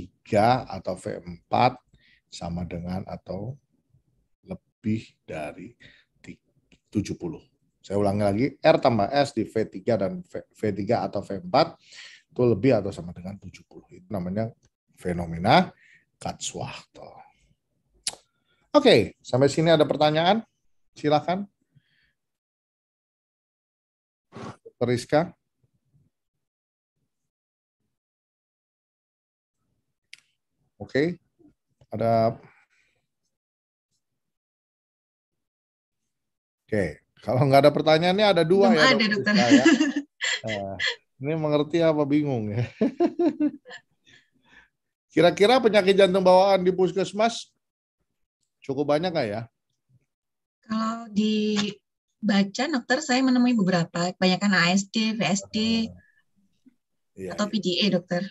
[SPEAKER 3] atau V4 sama dengan atau lebih dari 70. Saya ulangi lagi, R tambah S di V3 dan V3 atau V4 itu lebih atau sama dengan 70. Itu namanya fenomena Katz-Wachtel.
[SPEAKER 1] Oke, sampai sini ada pertanyaan? Silakan. Teriska. Oke, okay. ada Oke, okay. kalau nggak ada pertanyaannya ada
[SPEAKER 3] dua Belum ya. Ada dokter. ya. Nah, ini mengerti apa bingung ya? Kira-kira penyakit jantung bawaan di puskesmas cukup banyak nggak ya?
[SPEAKER 2] Kalau dibaca dokter saya menemui beberapa, kebanyakan ASD, VSD, uh, ah,
[SPEAKER 3] iya, atau PDA iya. e, dokter.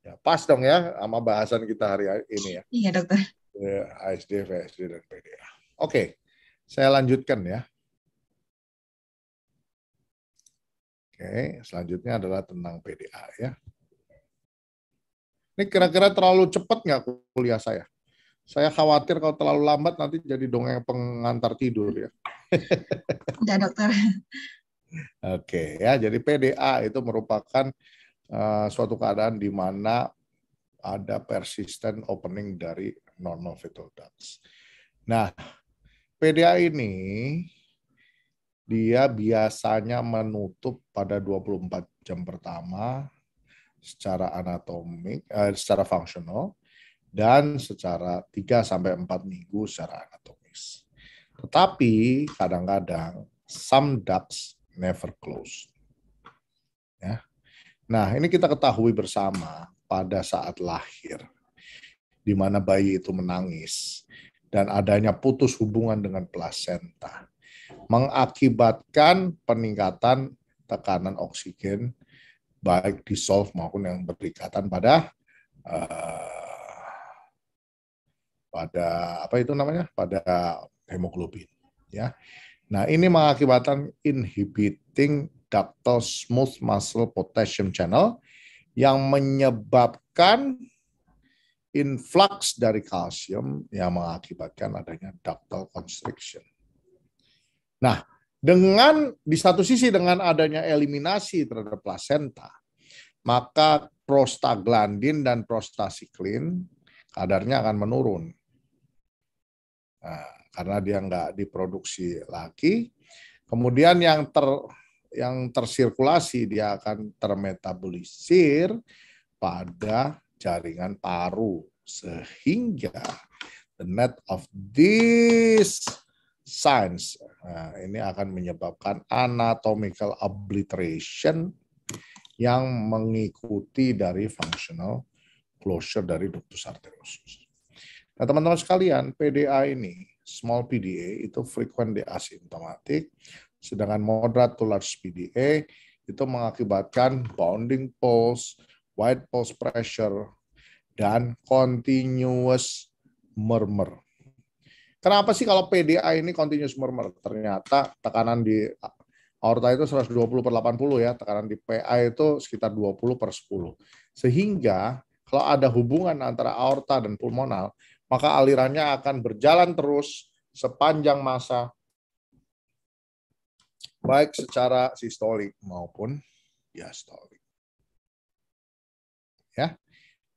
[SPEAKER 3] Ya, pas dong ya sama bahasan kita hari ini ya. Iya dokter. Ya, ASD, VSD, dan PDA. Oke, saya lanjutkan ya. Oke, selanjutnya adalah tentang PDA ya. Ini kira-kira terlalu cepat nggak kuliah saya? Saya khawatir kalau terlalu lambat nanti jadi dongeng pengantar tidur ya. Tidak dokter. Oke ya, jadi PDA itu merupakan Eh, suatu keadaan di mana ada persistent opening dari normal fetal ducts. Nah, PDA ini dia biasanya menutup pada 24 jam pertama secara anatomik, eh, secara fungsional dan secara 3 sampai 4 minggu secara anatomis. Tetapi kadang-kadang some ducts never close. Ya. Nah, ini kita ketahui bersama pada saat lahir, di mana bayi itu menangis dan adanya putus hubungan dengan plasenta, mengakibatkan peningkatan tekanan oksigen baik dissolve maupun yang berikatan pada uh, pada apa itu namanya pada hemoglobin ya. Nah, ini mengakibatkan inhibiting ductal smooth muscle potassium channel yang menyebabkan influx dari kalsium yang mengakibatkan adanya ductal constriction. Nah, dengan di satu sisi dengan adanya eliminasi terhadap plasenta, maka prostaglandin dan prostasiklin kadarnya akan menurun. Nah, karena dia nggak diproduksi lagi. Kemudian yang ter yang tersirkulasi dia akan termetabolisir pada jaringan paru sehingga the net of this signs nah, ini akan menyebabkan anatomical obliteration yang mengikuti dari functional closure dari ductus arteriosus. Nah, teman-teman sekalian, PDA ini, small PDA itu frequent asymptomatic, Sedangkan moderate to large PDA itu mengakibatkan bounding pulse, wide pulse pressure, dan continuous murmur. Kenapa sih kalau PDA ini continuous murmur? Ternyata tekanan di aorta itu 120 per 80 ya, tekanan di PA itu sekitar 20 per 10. Sehingga kalau ada hubungan antara aorta dan pulmonal, maka alirannya akan berjalan terus sepanjang masa baik secara sistolik maupun diastolik. Ya.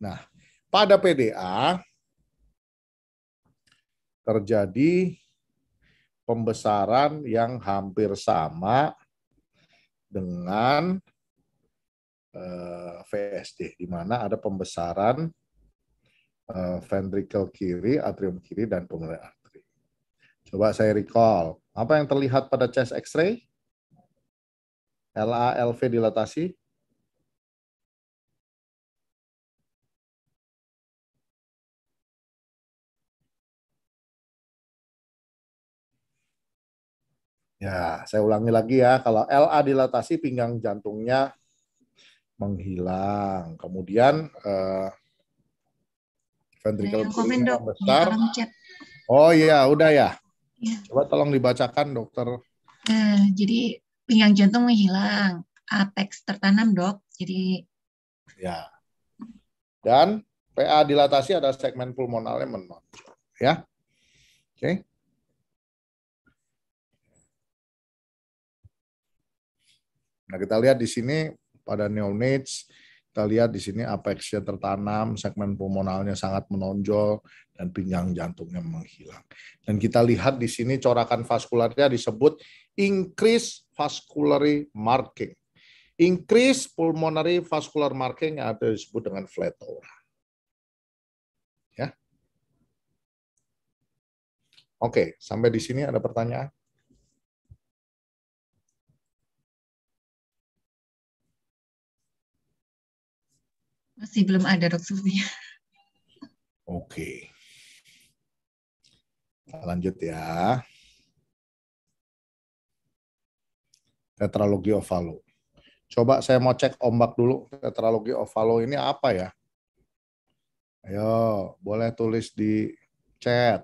[SPEAKER 3] Nah, pada PDA terjadi pembesaran yang hampir sama dengan eh, VSD, di mana ada pembesaran eh, kiri, atrium kiri, dan pulmonary artery. Coba saya recall, apa yang terlihat pada chest X-ray?
[SPEAKER 1] LALV dilatasi. Ya, saya ulangi lagi ya. Kalau
[SPEAKER 3] LA dilatasi, pinggang jantungnya menghilang. Kemudian uh, ventricle yang besar. Oh iya, udah ya. Iya. Coba tolong dibacakan, dokter.
[SPEAKER 2] Uh, jadi pinggang jantung menghilang, apex tertanam dok. Jadi
[SPEAKER 3] ya. Dan PA dilatasi ada segmen pulmonalnya menonjol.
[SPEAKER 1] Ya, oke. Okay.
[SPEAKER 3] Nah kita lihat di sini pada neonates kita lihat di sini apexnya tertanam, segmen pulmonalnya sangat menonjol, dan pinggang jantungnya menghilang. Dan kita lihat di sini corakan vaskularnya disebut increase vasculary marking. Increase pulmonary vascular marking ada disebut dengan
[SPEAKER 1] flatora. Ya. Oke, sampai di sini ada pertanyaan? Masih belum ada dok Oke. lanjut ya.
[SPEAKER 3] tetralogi ovalo. Coba saya mau cek ombak dulu tetralogi ovalo ini apa ya?
[SPEAKER 1] Ayo, boleh tulis di chat.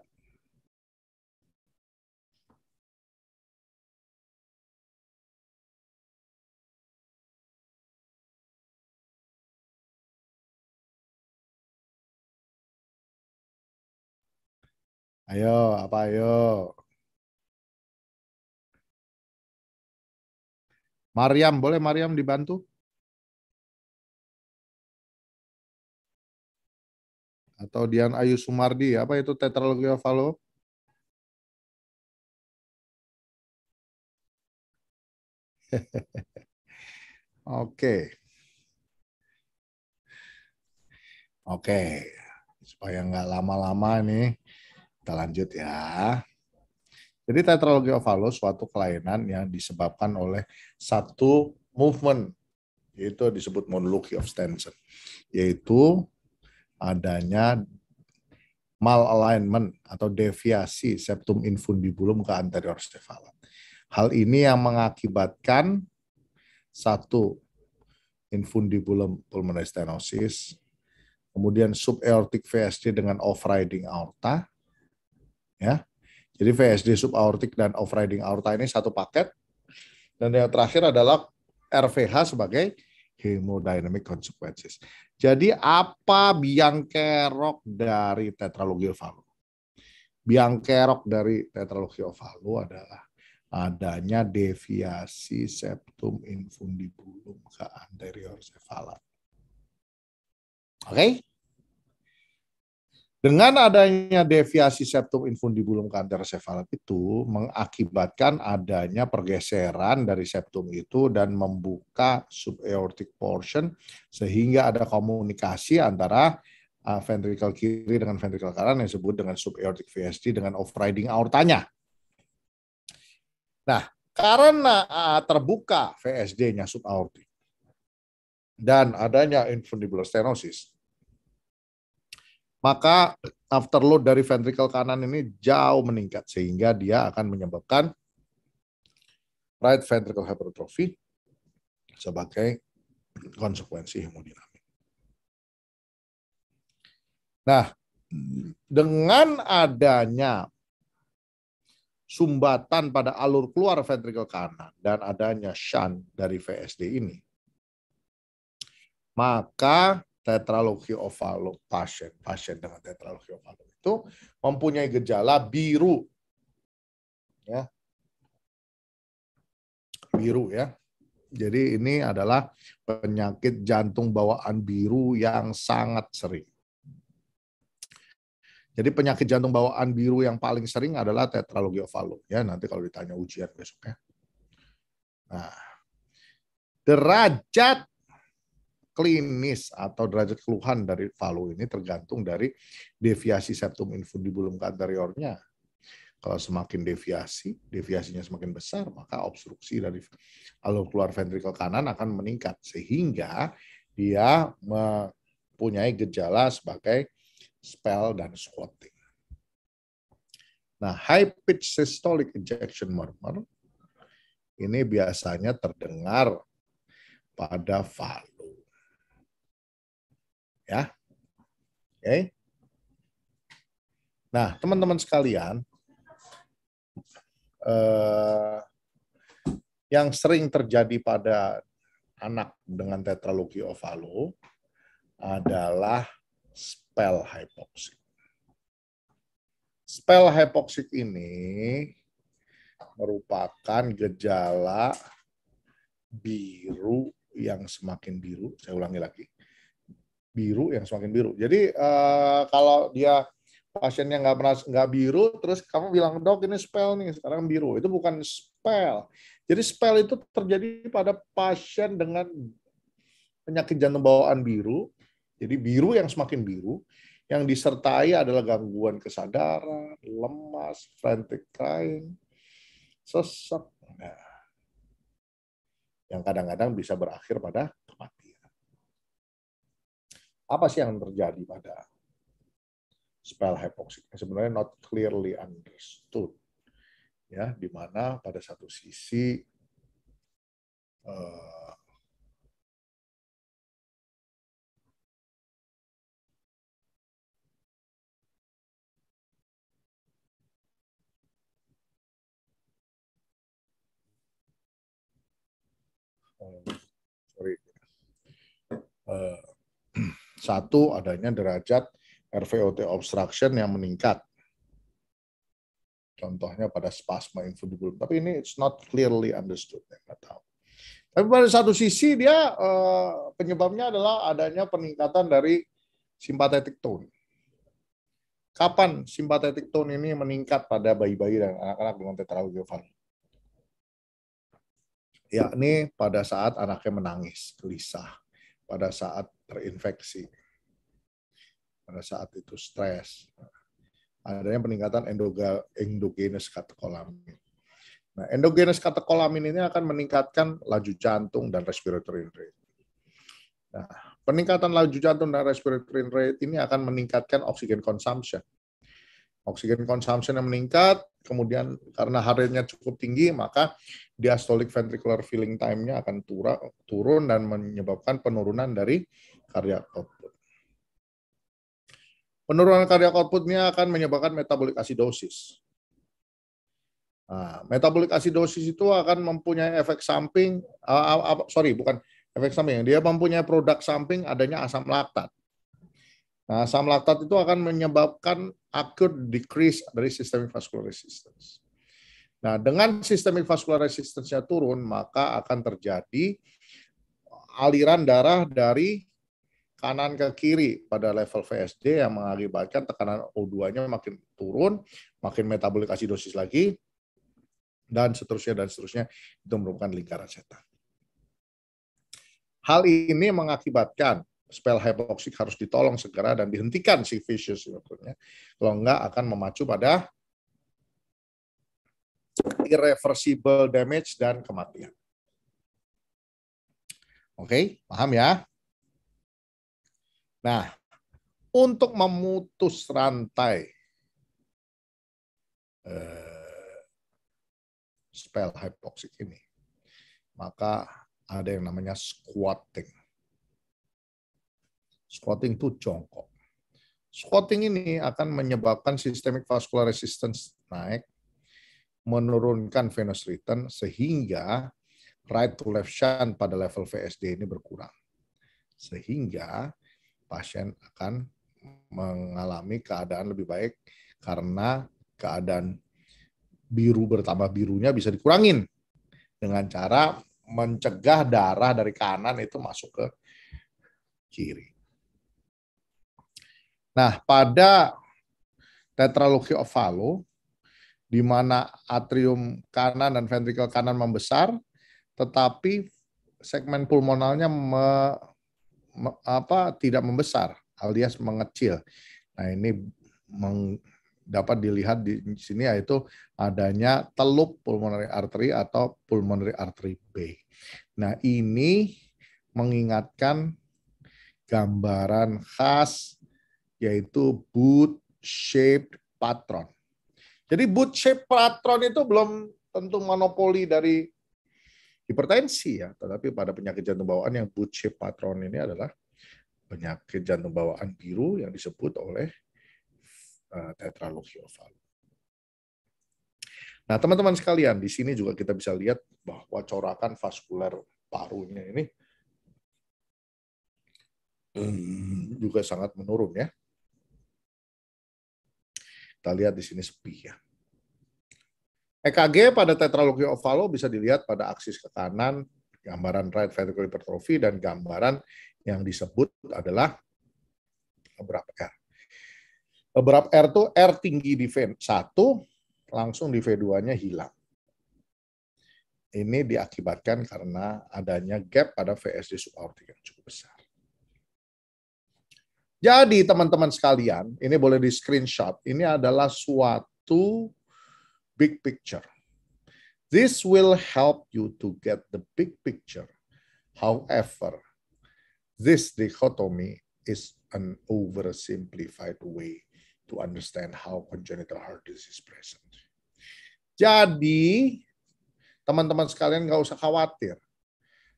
[SPEAKER 1] Ayo, apa ayo? Mariam, boleh Mariam dibantu? Atau Dian Ayu Sumardi, apa itu tetralogi Halo? Oke.
[SPEAKER 3] Oke, supaya nggak lama-lama nih, kita lanjut ya. Jadi tetralogi ovalos suatu kelainan yang disebabkan oleh satu movement yaitu disebut monologue of Stenson yaitu adanya malalignment atau deviasi septum infundibulum ke anterior cefalan. Hal ini yang mengakibatkan satu infundibulum pulmonary stenosis, kemudian subaortic VSD dengan overriding aorta, ya, jadi VSD subaortik dan overriding aorta ini satu paket. Dan yang terakhir adalah RVH sebagai hemodynamic consequences. Jadi apa biang kerok dari tetralogi ovalu? Biang kerok dari tetralogi ovalu adalah adanya deviasi septum infundibulum ke anterior cefalan. Oke? Okay? Dengan adanya deviasi septum infundibulum kanker sefalat itu mengakibatkan adanya pergeseran dari septum itu dan membuka subaortic portion sehingga ada komunikasi antara uh, ventrikel kiri dengan ventrikel kanan yang disebut dengan subaortic VSD dengan overriding aortanya. Nah, karena uh, terbuka VSD-nya subaortic dan adanya infundibular stenosis, maka afterload dari ventrikel kanan ini jauh meningkat sehingga dia akan menyebabkan right ventricle hypertrophy sebagai konsekuensi hemodinamik. Nah, dengan adanya sumbatan pada alur keluar ventrikel kanan dan adanya shunt dari VSD ini, maka tetralogi ovalo pasien pasien dengan tetralogi ovalo itu mempunyai gejala
[SPEAKER 1] biru
[SPEAKER 3] ya biru ya jadi ini adalah penyakit jantung bawaan biru yang sangat sering jadi penyakit jantung bawaan biru yang paling sering adalah tetralogi ovalo ya nanti kalau ditanya ujian besok ya nah derajat klinis atau derajat keluhan dari palu ini tergantung dari deviasi septum infundibulum ke anteriornya. Kalau semakin deviasi, deviasinya semakin besar, maka obstruksi dari alur keluar ventrikel kanan akan meningkat sehingga dia mempunyai gejala sebagai spell dan squatting. Nah, high pitch systolic ejection murmur ini biasanya terdengar pada valve. Ya. Oke. Nah, teman-teman sekalian, eh, yang sering terjadi pada anak dengan tetralogi ovalo adalah spell hypoxic. Spell hypoxic ini merupakan gejala biru yang semakin biru. Saya ulangi lagi biru yang semakin biru. Jadi uh, kalau dia pasiennya nggak pernah nggak biru, terus kamu bilang dok ini spell nih sekarang biru, itu bukan spell. Jadi spell itu terjadi pada pasien dengan penyakit jantung bawaan biru. Jadi biru yang semakin biru, yang disertai adalah gangguan kesadaran, lemas, frantic crying, sesak, nah, yang kadang-kadang bisa berakhir pada kematian apa sih yang terjadi pada spell hypoxic sebenarnya not clearly
[SPEAKER 1] understood ya di mana pada satu sisi uh, uh,
[SPEAKER 3] satu, adanya derajat RVOT obstruction yang meningkat. Contohnya pada spasma infundibulum. Tapi ini it's not clearly understood. Saya nggak tahu. Tapi pada satu sisi dia eh, penyebabnya adalah adanya peningkatan dari simpatetik tone. Kapan simpatetik tone ini meningkat pada bayi-bayi dan anak-anak dengan tetrahydroval? Yakni pada saat anaknya menangis, gelisah. Pada saat terinfeksi pada saat itu stres. Adanya peningkatan endogal, endogenes katekolamin. Nah, endogenes katekolamin ini akan meningkatkan laju jantung dan respiratory rate. Nah, peningkatan laju jantung dan respiratory rate ini akan meningkatkan oksigen consumption. Oksigen consumption yang meningkat, kemudian karena heart cukup tinggi, maka diastolic ventricular filling time-nya akan turun dan menyebabkan penurunan dari karya output. Penurunan karya outputnya akan menyebabkan metabolik asidosis. Nah, metabolik asidosis itu akan mempunyai efek samping, uh, uh, sorry, bukan efek samping, dia mempunyai produk samping adanya asam laktat. Nah, asam laktat itu akan menyebabkan acute decrease dari systemic vascular resistance. Nah, dengan systemic vascular resistance-nya turun, maka akan terjadi aliran darah dari kanan ke kiri pada level VSD yang mengakibatkan tekanan O2-nya makin turun, makin metabolik asidosis lagi, dan seterusnya, dan seterusnya. Itu merupakan lingkaran setan. Hal ini mengakibatkan spell hypoxic harus ditolong segera dan dihentikan si vicious sebetulnya. Kalau enggak akan memacu pada irreversible damage dan kematian. Oke, okay, paham ya? Nah, untuk memutus rantai eh, spell hypoxic ini, maka ada yang namanya squatting. Squatting itu jongkok. Squatting ini akan menyebabkan systemic vascular resistance naik, menurunkan venous return, sehingga right to left shunt pada level VSD ini berkurang. Sehingga pasien akan mengalami keadaan lebih baik karena keadaan biru bertambah birunya bisa dikurangin dengan cara mencegah darah dari kanan itu masuk ke kiri. Nah, pada of ovalo, di mana atrium kanan dan ventrikel kanan membesar, tetapi segmen pulmonalnya apa tidak membesar alias mengecil. Nah, ini meng, dapat dilihat di sini yaitu adanya teluk pulmonary artery atau pulmonary artery B. Nah, ini mengingatkan gambaran khas yaitu boot shaped patron. Jadi boot shaped patron itu belum tentu monopoli dari hipertensi ya, tetapi pada penyakit jantung bawaan yang Buche patron ini adalah penyakit jantung bawaan biru yang disebut oleh uh, eh, tetralogiofal. Nah, teman-teman sekalian, di sini juga kita bisa lihat bahwa corakan vaskuler parunya ini hmm, juga sangat menurun ya. Kita lihat di sini sepi ya. EKG pada tetralogi ovalo bisa dilihat pada aksis ke kanan, gambaran right ventricular hypertrophy, dan gambaran yang disebut adalah berapa R. Berapa R itu R tinggi di V1, langsung di V2-nya hilang. Ini diakibatkan karena adanya gap pada VSD subaortik yang cukup besar. Jadi teman-teman sekalian, ini boleh di screenshot. Ini adalah suatu big picture. This will help you to get the big picture. However, this dichotomy is an oversimplified way to understand how congenital heart disease present. Jadi, teman-teman sekalian nggak usah khawatir.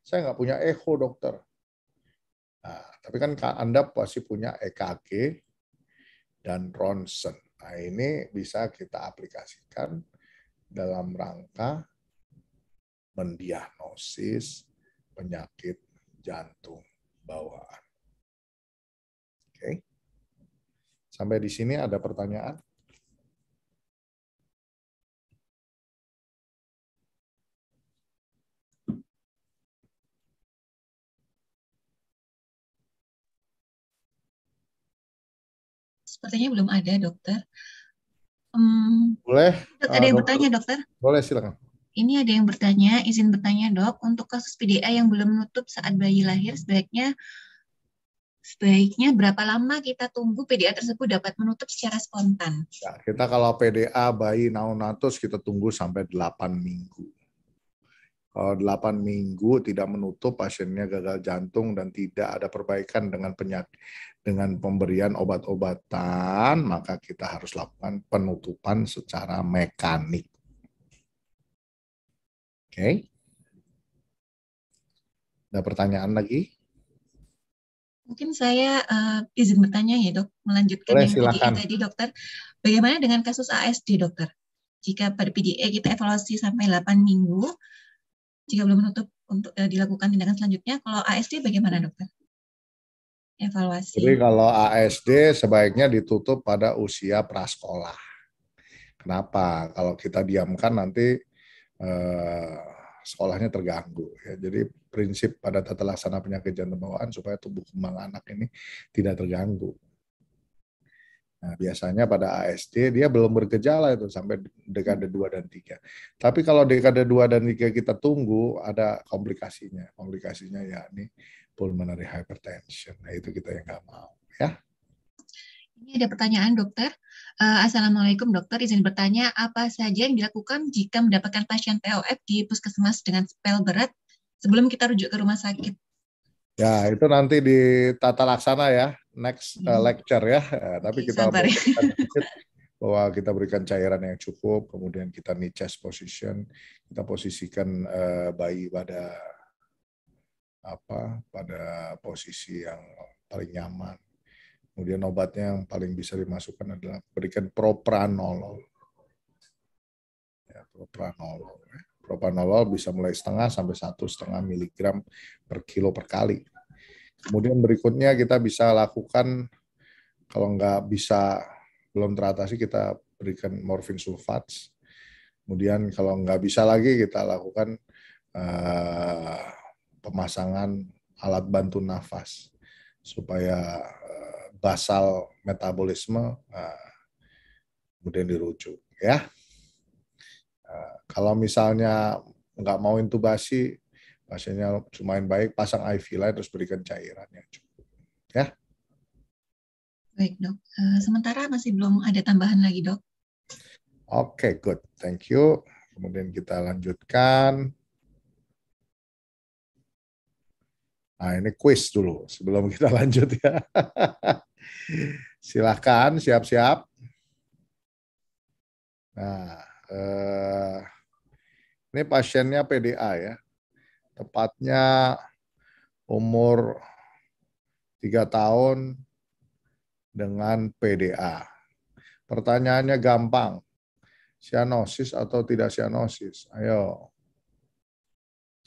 [SPEAKER 3] Saya nggak punya echo, dokter. Nah, tapi kan Anda pasti punya EKG dan ronsen. Nah, ini bisa kita aplikasikan dalam rangka mendiagnosis penyakit jantung bawaan.
[SPEAKER 1] Oke. Sampai di sini ada pertanyaan?
[SPEAKER 2] Sepertinya belum ada, dokter. Hmm.
[SPEAKER 3] boleh. Eh, ada yang dokter. bertanya dokter? Boleh silakan.
[SPEAKER 2] Ini ada yang bertanya, izin bertanya dok, untuk kasus PDA yang belum menutup saat bayi lahir sebaiknya sebaiknya berapa lama kita tunggu PDA tersebut dapat menutup secara spontan? Ya,
[SPEAKER 3] kita kalau PDA bayi naonatus kita tunggu sampai 8 minggu. 8 eh, minggu tidak menutup pasiennya gagal jantung dan tidak ada perbaikan dengan penyakit dengan pemberian obat-obatan, maka kita harus lakukan penutupan secara mekanik. Oke. Okay. Ada pertanyaan lagi?
[SPEAKER 2] Mungkin saya uh, izin bertanya ya dok, melanjutkan Boleh, yang tadi tadi dokter. Bagaimana dengan kasus ASD dokter? Jika pada PDE kita evaluasi sampai 8 minggu, jika belum menutup untuk uh, dilakukan tindakan selanjutnya. Kalau ASD bagaimana hmm. dokter? Evaluasi. Jadi
[SPEAKER 1] kalau
[SPEAKER 3] ASD sebaiknya ditutup pada usia prasekolah. Kenapa? Kalau kita diamkan nanti eh, sekolahnya terganggu. Ya. Jadi prinsip pada tata laksana penyakit jantung bawaan supaya tubuh kembang anak ini tidak terganggu. Nah, biasanya pada ASD dia belum bergejala itu sampai dekade 2 dan 3. Tapi kalau dekade 2 dan 3 kita tunggu ada komplikasinya. Komplikasinya yakni pulmonary hypertension. Nah, itu kita yang nggak mau
[SPEAKER 1] ya.
[SPEAKER 2] Ini ada pertanyaan dokter. Uh, Assalamualaikum dokter, izin bertanya apa saja yang dilakukan jika mendapatkan pasien POF di puskesmas dengan spell berat sebelum kita rujuk ke rumah sakit?
[SPEAKER 3] Ya, itu nanti di tata laksana ya, next uh, lecture ya. Uh, tapi kita ya. bahwa kita berikan cairan yang cukup, kemudian kita knee chest position, kita posisikan uh, bayi pada apa pada posisi yang paling nyaman. Kemudian obatnya yang paling bisa dimasukkan adalah berikan propranolol. Ya, propranolol. Ya. propranolol bisa mulai setengah sampai satu setengah miligram per kilo per kali. Kemudian berikutnya kita bisa lakukan kalau nggak bisa belum teratasi kita berikan morfin sulfat. Kemudian kalau nggak bisa lagi kita lakukan uh, pemasangan alat bantu nafas supaya eh, basal metabolisme uh, kemudian dirujuk ya. Uh, kalau misalnya nggak mau intubasi Pasiennya lumayan baik, pasang IV line terus berikan cairan yang cukup. Ya.
[SPEAKER 2] Baik dok. Eh, sementara masih belum ada tambahan lagi dok.
[SPEAKER 3] Oke, okay, good. Thank you. Kemudian kita lanjutkan. Nah, ini quiz dulu sebelum kita lanjut ya. Silahkan, siap-siap. Nah, eh, ini pasiennya PDA ya tepatnya umur tiga tahun dengan PDA. Pertanyaannya gampang, sianosis atau tidak sianosis? Ayo,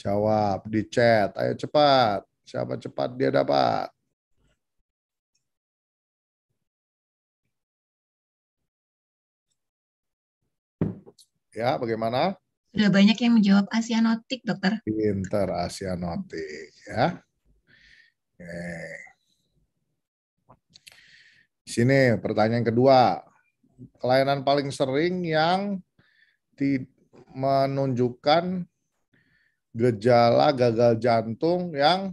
[SPEAKER 3] jawab di
[SPEAKER 1] chat. Ayo cepat, siapa cepat dia dapat. Ya, bagaimana? Sudah
[SPEAKER 2] banyak yang menjawab Asianotik, dokter.
[SPEAKER 1] Pinter
[SPEAKER 3] Asianotik, ya. Oke. Sini pertanyaan kedua. Kelainan paling sering yang menunjukkan gejala gagal jantung yang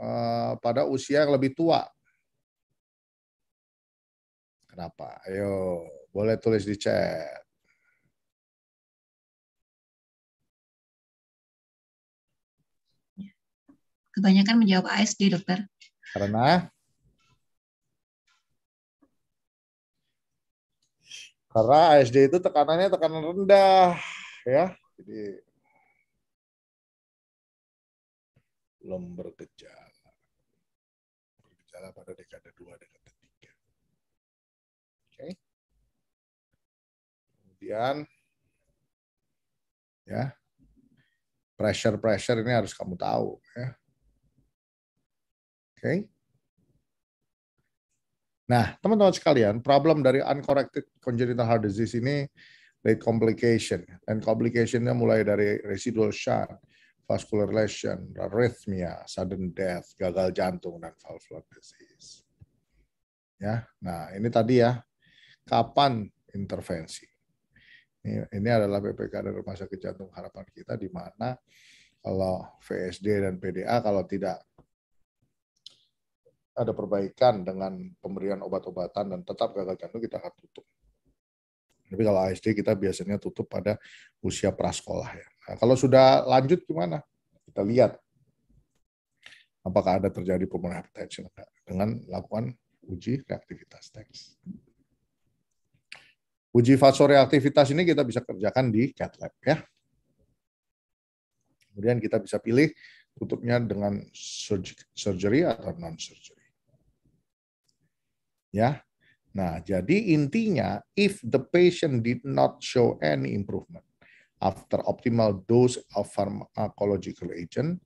[SPEAKER 3] eh, pada usia yang lebih tua.
[SPEAKER 1] Kenapa? Ayo, boleh tulis di chat. kebanyakan menjawab ASD, dokter. Karena? Karena ASD itu tekanannya tekanan rendah, ya. Jadi belum bergejala. Bergejala pada dekade 2, dekade tiga. Oke. Okay. Kemudian ya pressure
[SPEAKER 3] pressure ini harus kamu tahu ya Okay? Nah, teman-teman sekalian, problem dari uncorrected congenital heart disease ini late complication. Dan complicationnya mulai dari residual shock, vascular lesion, arrhythmia, sudden death, gagal jantung, dan valvular disease. Ya, nah ini tadi ya, kapan intervensi? Ini, ini adalah PPK dari Rumah Sakit Jantung Harapan kita di mana kalau VSD dan PDA kalau tidak ada perbaikan dengan pemberian obat-obatan dan tetap gagal jantung kita akan tutup. Tapi kalau ASD kita biasanya tutup pada usia prasekolah ya. Nah, kalau sudah lanjut gimana? Kita lihat apakah ada terjadi pulmonary hypertension dengan lakukan uji reaktivitas teks. Uji reaktivitas ini kita bisa kerjakan di cat lab ya. Kemudian kita bisa pilih tutupnya dengan surgery atau non surgery ya. Nah, jadi intinya if the patient did not show any improvement after optimal dose of pharmacological agent,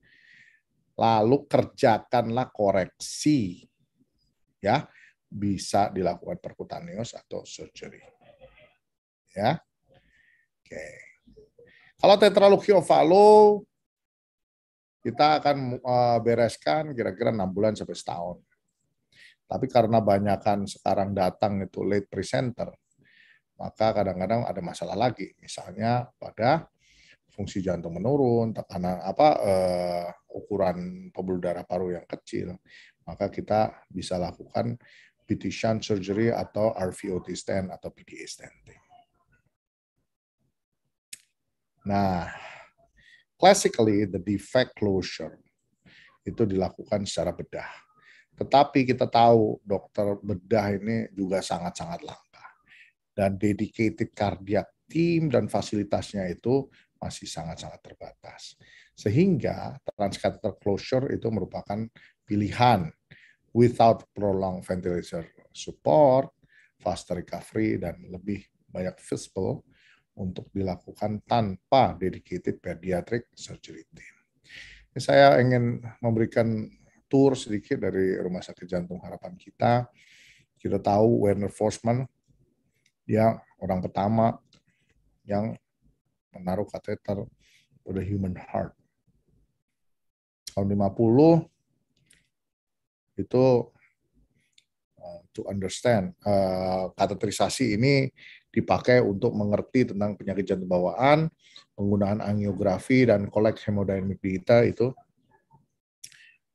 [SPEAKER 3] lalu kerjakanlah koreksi ya, bisa dilakukan percutaneous atau surgery. Ya. Oke. Kalau tetralogy ovalo kita akan eh, bereskan kira-kira 6 bulan sampai setahun tapi karena banyakan sekarang datang itu late presenter, maka kadang-kadang ada masalah lagi. Misalnya pada fungsi jantung menurun, tekanan apa eh, ukuran pembuluh darah paru yang kecil, maka kita bisa lakukan petition surgery atau RVOT stent atau PDA stenting. Nah, classically the defect closure itu dilakukan secara bedah tetapi kita tahu dokter bedah ini juga sangat-sangat langka. Dan dedicated cardiac team dan fasilitasnya itu masih sangat-sangat terbatas. Sehingga transcatheter closure itu merupakan pilihan without prolonged ventilator support, faster recovery, dan lebih banyak visible untuk dilakukan tanpa dedicated pediatric surgery team. Saya ingin memberikan tour sedikit dari Rumah Sakit Jantung Harapan kita. Kita tahu Werner Forsman, dia orang pertama yang menaruh kateter pada human heart. Tahun 50 itu uh, to understand uh, kateterisasi ini dipakai untuk mengerti tentang penyakit jantung bawaan, penggunaan angiografi dan kolek hemodinamik data itu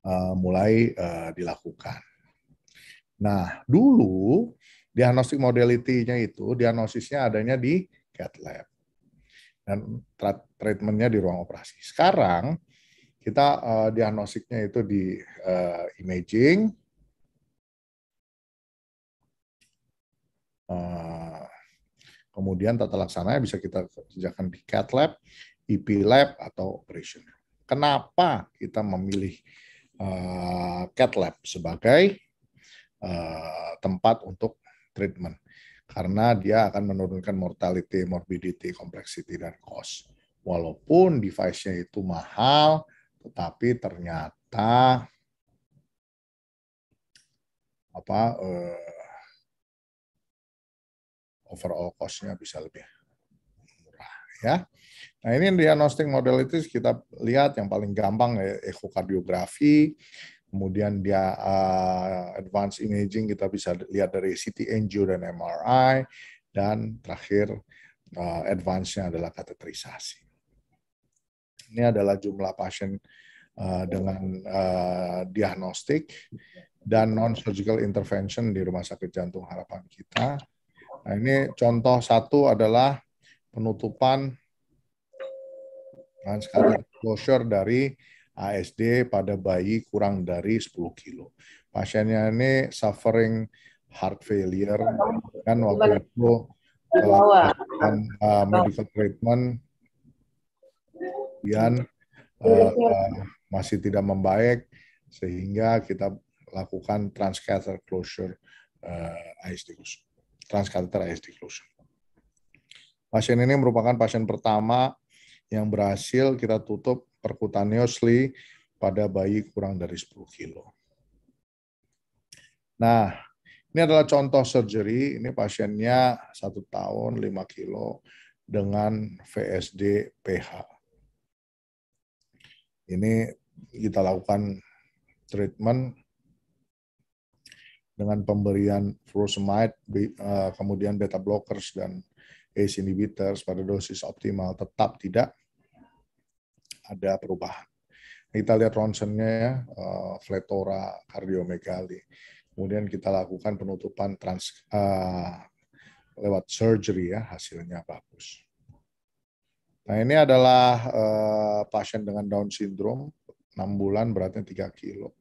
[SPEAKER 3] Eh, mulai eh, dilakukan. Nah, dulu diagnostik modality-nya itu diagnosisnya adanya di cat lab dan treatmentnya di ruang operasi. Sekarang kita uh, eh, diagnostiknya itu di uh, imaging, uh, kemudian tata laksananya bisa kita kerjakan di cat lab, EP lab atau operation. Kenapa kita memilih uh, cat lab sebagai uh, tempat untuk treatment karena dia akan menurunkan mortality, morbidity, complexity dan cost. Walaupun device-nya itu mahal,
[SPEAKER 1] tetapi ternyata apa uh, overall cost-nya bisa
[SPEAKER 3] lebih murah ya. Nah ini model modalities kita lihat yang paling gampang ya, ekokardiografi, kemudian dia uh, advanced imaging kita bisa lihat dari CT angio dan MRI, dan terakhir uh, advance-nya adalah kateterisasi. Ini adalah jumlah pasien uh, dengan uh, diagnostik dan non-surgical intervention di Rumah Sakit Jantung Harapan kita. Nah, ini contoh satu adalah penutupan kan sekarang exposure dari ASD pada bayi kurang dari 10 kilo. Pasiennya ini suffering heart failure kan waktu itu uh, uh, medical treatment kemudian
[SPEAKER 1] uh, uh,
[SPEAKER 3] masih tidak membaik sehingga kita lakukan transcatheter closure uh, ISD closure. Transcatheter ASD closure. Pasien ini merupakan pasien pertama yang berhasil kita tutup percutaneously pada bayi kurang dari 10 kilo. Nah, ini adalah contoh surgery. Ini pasiennya satu tahun 5 kilo dengan VSD PH. Ini kita lakukan treatment dengan pemberian furosemide, eh, kemudian beta blockers dan ACE inhibitors pada dosis optimal tetap tidak ada perubahan. Kita lihat ronsennya ya, eh, fletora kardiomegali. Kemudian kita lakukan penutupan trans uh, lewat surgery ya, hasilnya bagus. Nah ini adalah uh, pasien dengan Down syndrome, 6 bulan beratnya 3 kilo.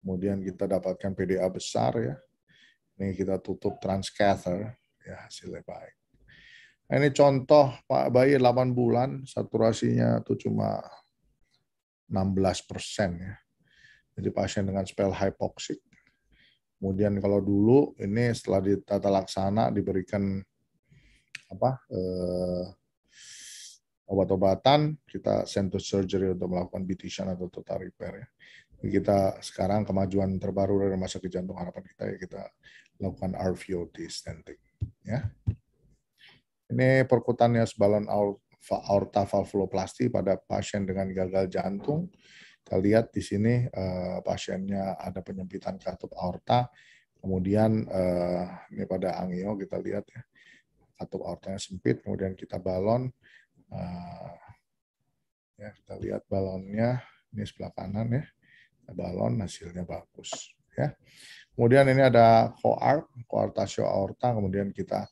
[SPEAKER 3] Kemudian kita dapatkan PDA besar ya, ini kita tutup transcatheter ya hasilnya baik. Nah, ini contoh Pak bayi 8 bulan, saturasinya itu cuma 16 persen ya. Jadi pasien dengan spell hypoxic. Kemudian kalau dulu ini setelah ditata laksana diberikan apa eh, obat-obatan, kita send to surgery untuk melakukan bitition atau total repair. Ya. Kita sekarang kemajuan terbaru dari rumah sakit jantung harapan kita ya kita lakukan RVOT stenting. Ya. Ini perkutan balon aorta valvuloplasti pada pasien dengan gagal jantung. Kita lihat di sini uh, pasiennya ada penyempitan katup aorta. Kemudian uh, ini pada angio kita lihat ya. Katup aortanya sempit, kemudian kita balon. Uh, ya, kita lihat balonnya ini sebelah kanan ya. Balon hasilnya bagus ya. Kemudian ini ada coart, coartatio aorta, kemudian kita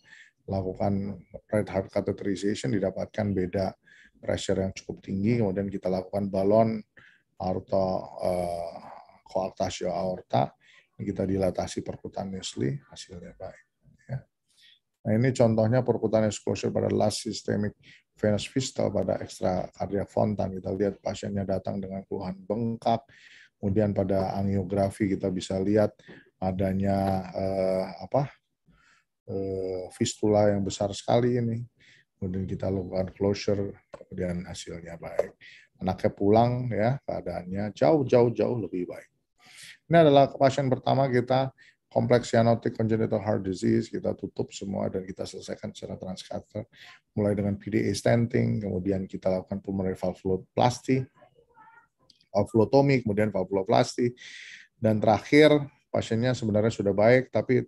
[SPEAKER 3] lakukan right heart catheterization didapatkan beda pressure yang cukup tinggi kemudian kita lakukan balon aorta uh, koaktasio aorta kita dilatasi percutaneously hasilnya baik ya. Nah ini contohnya percutaneous closure pada last systemic venous fistal pada ekstra kardia fontan kita lihat pasiennya datang dengan keluhan bengkak kemudian pada angiografi kita bisa lihat adanya uh, apa Eh, fistula yang besar sekali ini. Kemudian kita lakukan closure, kemudian hasilnya baik. Anaknya pulang ya, keadaannya jauh-jauh-jauh lebih baik. Ini adalah pasien pertama kita, kompleks cyanotic congenital heart disease, kita tutup semua dan kita selesaikan secara transcatheter, mulai dengan PDA stenting, kemudian kita lakukan pulmonary valvuloplasty, valvulotomi, kemudian valvuloplasty, dan terakhir pasiennya sebenarnya sudah baik, tapi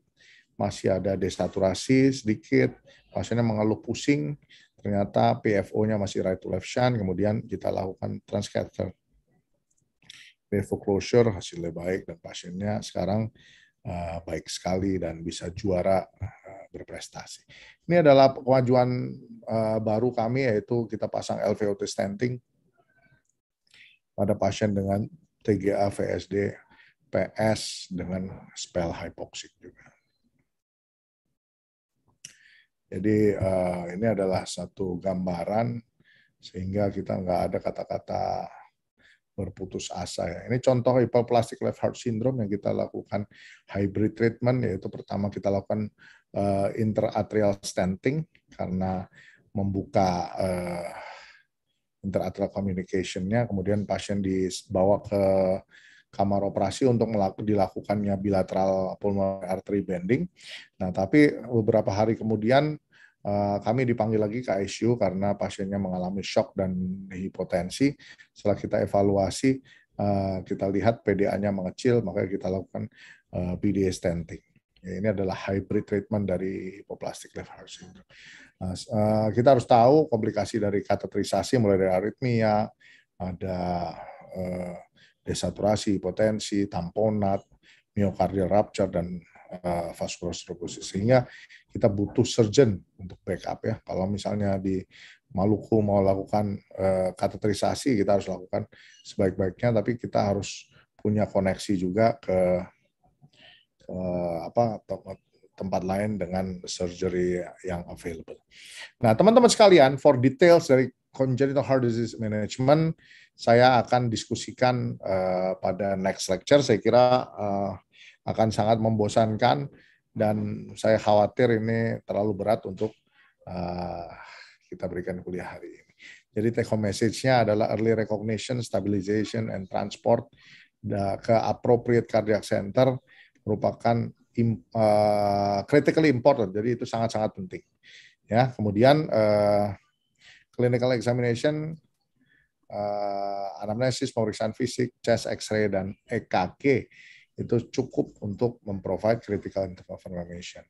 [SPEAKER 3] masih ada desaturasi sedikit, pasiennya mengeluh pusing, ternyata PFO-nya masih right to left shunt, kemudian kita lakukan transcatheter. PFO closure hasilnya baik dan pasiennya sekarang eh, baik sekali dan bisa juara eh, berprestasi. Ini adalah kemajuan eh, baru kami yaitu kita pasang LVOT stenting pada pasien dengan TGA, VSD, PS dengan spell hypoxic juga. Jadi uh, ini adalah satu gambaran sehingga kita nggak ada kata-kata berputus asa. Ya. Ini contoh hipoplastic left heart syndrome yang kita lakukan hybrid treatment, yaitu pertama kita lakukan uh, interatrial stenting karena membuka uh, interatrial communication-nya, kemudian pasien dibawa ke kamar operasi untuk dilakukannya bilateral pulmonary artery bending. Nah, tapi beberapa hari kemudian eh, kami dipanggil lagi ke ICU karena pasiennya mengalami shock dan hipotensi. Setelah kita evaluasi, eh, kita lihat PDA-nya mengecil, maka kita lakukan eh, PDA stenting. Ya, ini adalah hybrid treatment dari hipoplastic left heart syndrome. Nah, kita harus tahu komplikasi dari kateterisasi mulai dari aritmia, ada desaturasi, potensi, tamponat, myocardial rupture dan uh, vascular stenosis sehingga kita butuh surgeon untuk backup ya. Kalau misalnya di Maluku mau lakukan uh, kateterisasi kita harus lakukan sebaik-baiknya tapi kita harus punya koneksi juga ke, ke apa tempat lain dengan surgery yang available. Nah, teman-teman sekalian, for details dari congenital heart disease management, saya akan diskusikan uh, pada next lecture. Saya kira uh, akan sangat membosankan dan saya khawatir ini terlalu berat untuk uh, kita berikan kuliah hari ini. Jadi take home message-nya adalah early recognition, stabilization, and transport ke appropriate cardiac center merupakan im, uh, critically important. Jadi itu sangat-sangat penting. Ya, kemudian uh, clinical examination Eh, anamnesis, pemeriksaan fisik, chest X-ray dan EKG itu cukup untuk memprovide critical interval information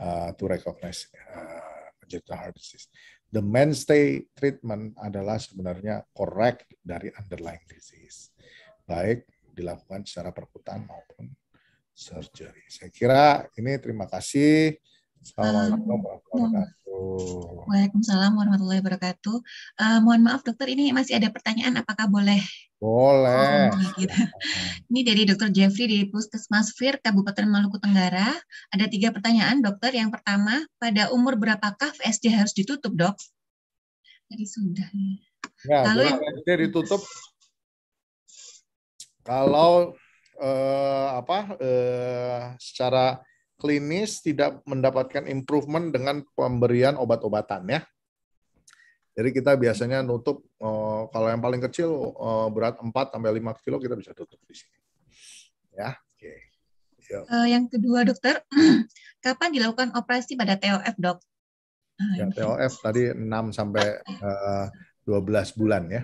[SPEAKER 3] uh, eh, to recognize uh, eh, congenital heart disease. The mainstay treatment adalah sebenarnya correct dari underlying disease, baik dilakukan secara perkutan maupun surgery. Saya kira ini terima kasih. Assalamualaikum warahmatullahi wabarakatuh.
[SPEAKER 2] Waalaikumsalam warahmatullahi wabarakatuh. Uh, mohon maaf dokter, ini masih ada pertanyaan, apakah boleh?
[SPEAKER 3] Boleh. Oh,
[SPEAKER 2] gitu. ini dari dokter Jeffrey di Puskesmas Fir, Kabupaten Maluku Tenggara. Ada tiga pertanyaan dokter. Yang pertama, pada umur berapakah SD harus ditutup dok? Tadi sudah.
[SPEAKER 3] Ya, Lalu yang... SD ditutup hmm. kalau uh, apa Uh, secara klinis tidak mendapatkan improvement dengan pemberian obat-obatan ya. Jadi kita biasanya nutup eh, kalau yang paling kecil eh, berat 4 sampai 5 kilo kita bisa tutup di sini. Ya,
[SPEAKER 1] oke. Okay.
[SPEAKER 2] Eh, yang kedua dokter, kapan dilakukan operasi pada TOF, Dok? Ah,
[SPEAKER 3] ya, TOF tadi 6 sampai uh, 12 bulan ya.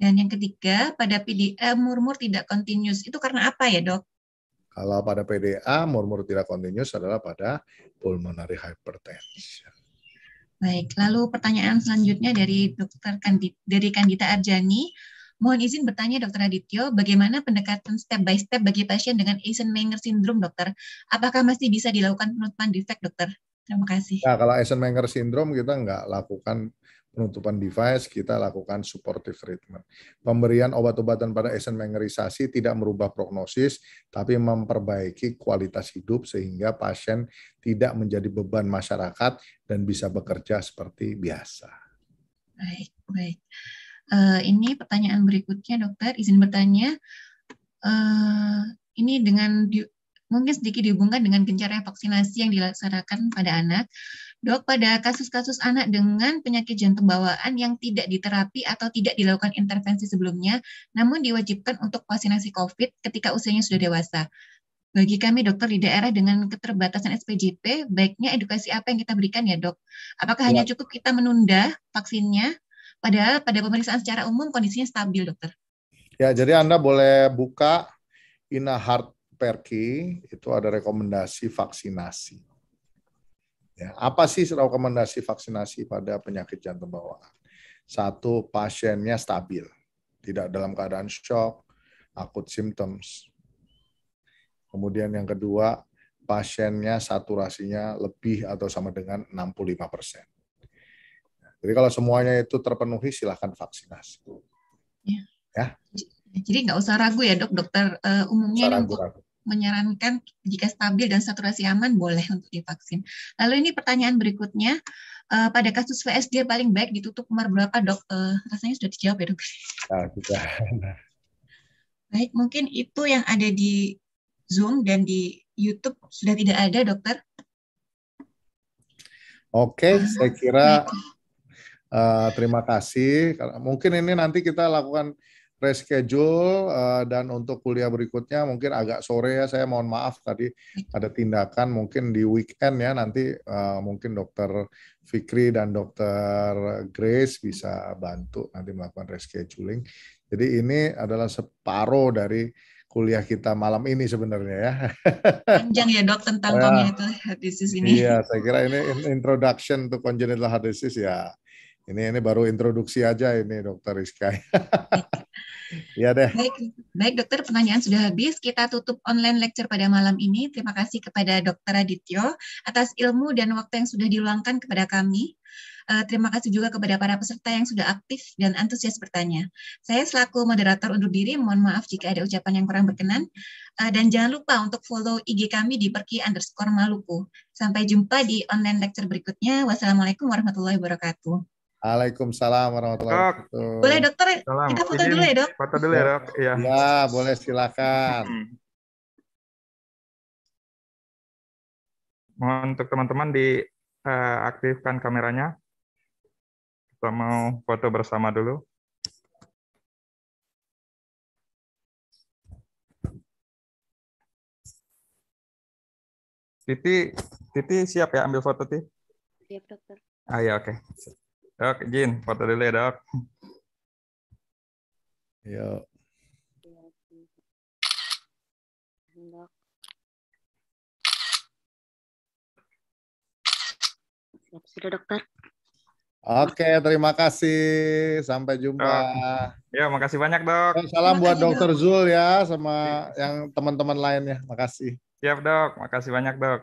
[SPEAKER 2] Dan yang ketiga, pada PDM murmur tidak continuous itu karena apa ya, Dok?
[SPEAKER 3] Kalau pada PDA, murmur tidak continuous adalah pada pulmonary hypertension.
[SPEAKER 2] Baik, lalu pertanyaan selanjutnya dari dokter Kandita, dari Kandita Arjani. Mohon izin bertanya Dokter Adityo, bagaimana pendekatan step by step bagi pasien dengan Eisenmenger syndrome, Dokter? Apakah masih bisa dilakukan penutupan defect, Dokter? Terima kasih. Nah, kalau
[SPEAKER 3] Eisenmenger syndrome kita nggak lakukan penutupan device, kita lakukan supportive treatment. Pemberian obat-obatan pada esen mengerisasi tidak merubah prognosis, tapi memperbaiki kualitas hidup sehingga pasien tidak menjadi beban masyarakat dan bisa bekerja seperti biasa.
[SPEAKER 2] Baik, baik. Uh, ini pertanyaan berikutnya, dokter. Izin bertanya, uh, ini dengan mungkin sedikit dihubungkan dengan gencarnya vaksinasi yang dilaksanakan pada anak. Dok, pada kasus-kasus anak dengan penyakit jantung bawaan yang tidak diterapi atau tidak dilakukan intervensi sebelumnya, namun diwajibkan untuk vaksinasi COVID ketika usianya sudah dewasa. Bagi kami dokter di daerah dengan keterbatasan SPJP, baiknya edukasi apa yang kita berikan ya dok? Apakah ya. hanya cukup kita menunda vaksinnya, padahal pada pemeriksaan secara umum kondisinya stabil dokter?
[SPEAKER 3] Ya, jadi Anda boleh buka Ina Heart Perki, itu ada rekomendasi vaksinasi. Ya, apa sih rekomendasi vaksinasi pada penyakit jantung bawaan? Satu, pasiennya stabil, tidak dalam keadaan shock, akut symptoms. Kemudian yang kedua, pasiennya saturasinya lebih atau sama dengan 65 persen. Jadi kalau semuanya itu terpenuhi, silahkan vaksinasi.
[SPEAKER 1] Ya. ya.
[SPEAKER 2] Jadi nggak usah ragu ya dok, dokter uh, umumnya ragu, ragu menyarankan jika stabil dan saturasi aman boleh untuk divaksin. Lalu ini pertanyaan berikutnya, uh, pada kasus vs dia paling baik ditutup umur berapa dok? Uh, rasanya sudah dijawab ya dok? Ah, baik, mungkin itu yang ada di Zoom dan di YouTube sudah tidak ada dokter.
[SPEAKER 3] Oke, ah, saya kira uh, terima kasih. Mungkin ini nanti kita lakukan reschedule uh, dan untuk kuliah berikutnya mungkin agak sore ya saya mohon maaf tadi ada tindakan mungkin di weekend ya nanti uh, mungkin dokter Fikri dan dokter Grace bisa bantu nanti melakukan rescheduling. Jadi ini adalah separuh dari kuliah kita malam ini sebenarnya ya.
[SPEAKER 2] Panjang ya dok tentang ya, congenital heart disease ini. Iya,
[SPEAKER 3] saya kira ini introduction untuk congenital heart disease ya. Ini ini baru introduksi aja ini dokter Rizka.
[SPEAKER 1] Iya deh. Baik,
[SPEAKER 2] baik dokter, pertanyaan sudah habis. Kita tutup online lecture pada malam ini. Terima kasih kepada Dokter Adityo atas ilmu dan waktu yang sudah diluangkan kepada kami. Uh, terima kasih juga kepada para peserta yang sudah aktif dan antusias bertanya. Saya selaku moderator undur diri, mohon maaf jika ada ucapan yang kurang berkenan. Uh, dan jangan lupa untuk follow IG kami di perki underscore maluku. Sampai jumpa di online lecture berikutnya. Wassalamualaikum warahmatullahi wabarakatuh.
[SPEAKER 3] Waalaikumsalam warahmatullahi wabarakatuh. Boleh dokter, ya? Salam.
[SPEAKER 2] kita foto iya, dulu ya
[SPEAKER 1] dok? Foto dulu ya dok. Iya. Ya, boleh silakan. Hmm. Mohon untuk teman-teman diaktifkan eh, uh, kameranya. Kita mau foto bersama dulu. Titi, Titi siap ya ambil foto Titi? Siap dokter. Ah ya oke. Okay. Dok, izin foto dulu ya, Dok. Ya. Siap sudah, Dokter.
[SPEAKER 3] Oke, terima kasih. Sampai jumpa. Oh.
[SPEAKER 1] Ya, makasih banyak, Dok. Salam buat Dokter
[SPEAKER 3] Zul ya sama iya. yang teman-teman lainnya. Makasih.
[SPEAKER 1] Siap, Dok. Makasih banyak, Dok.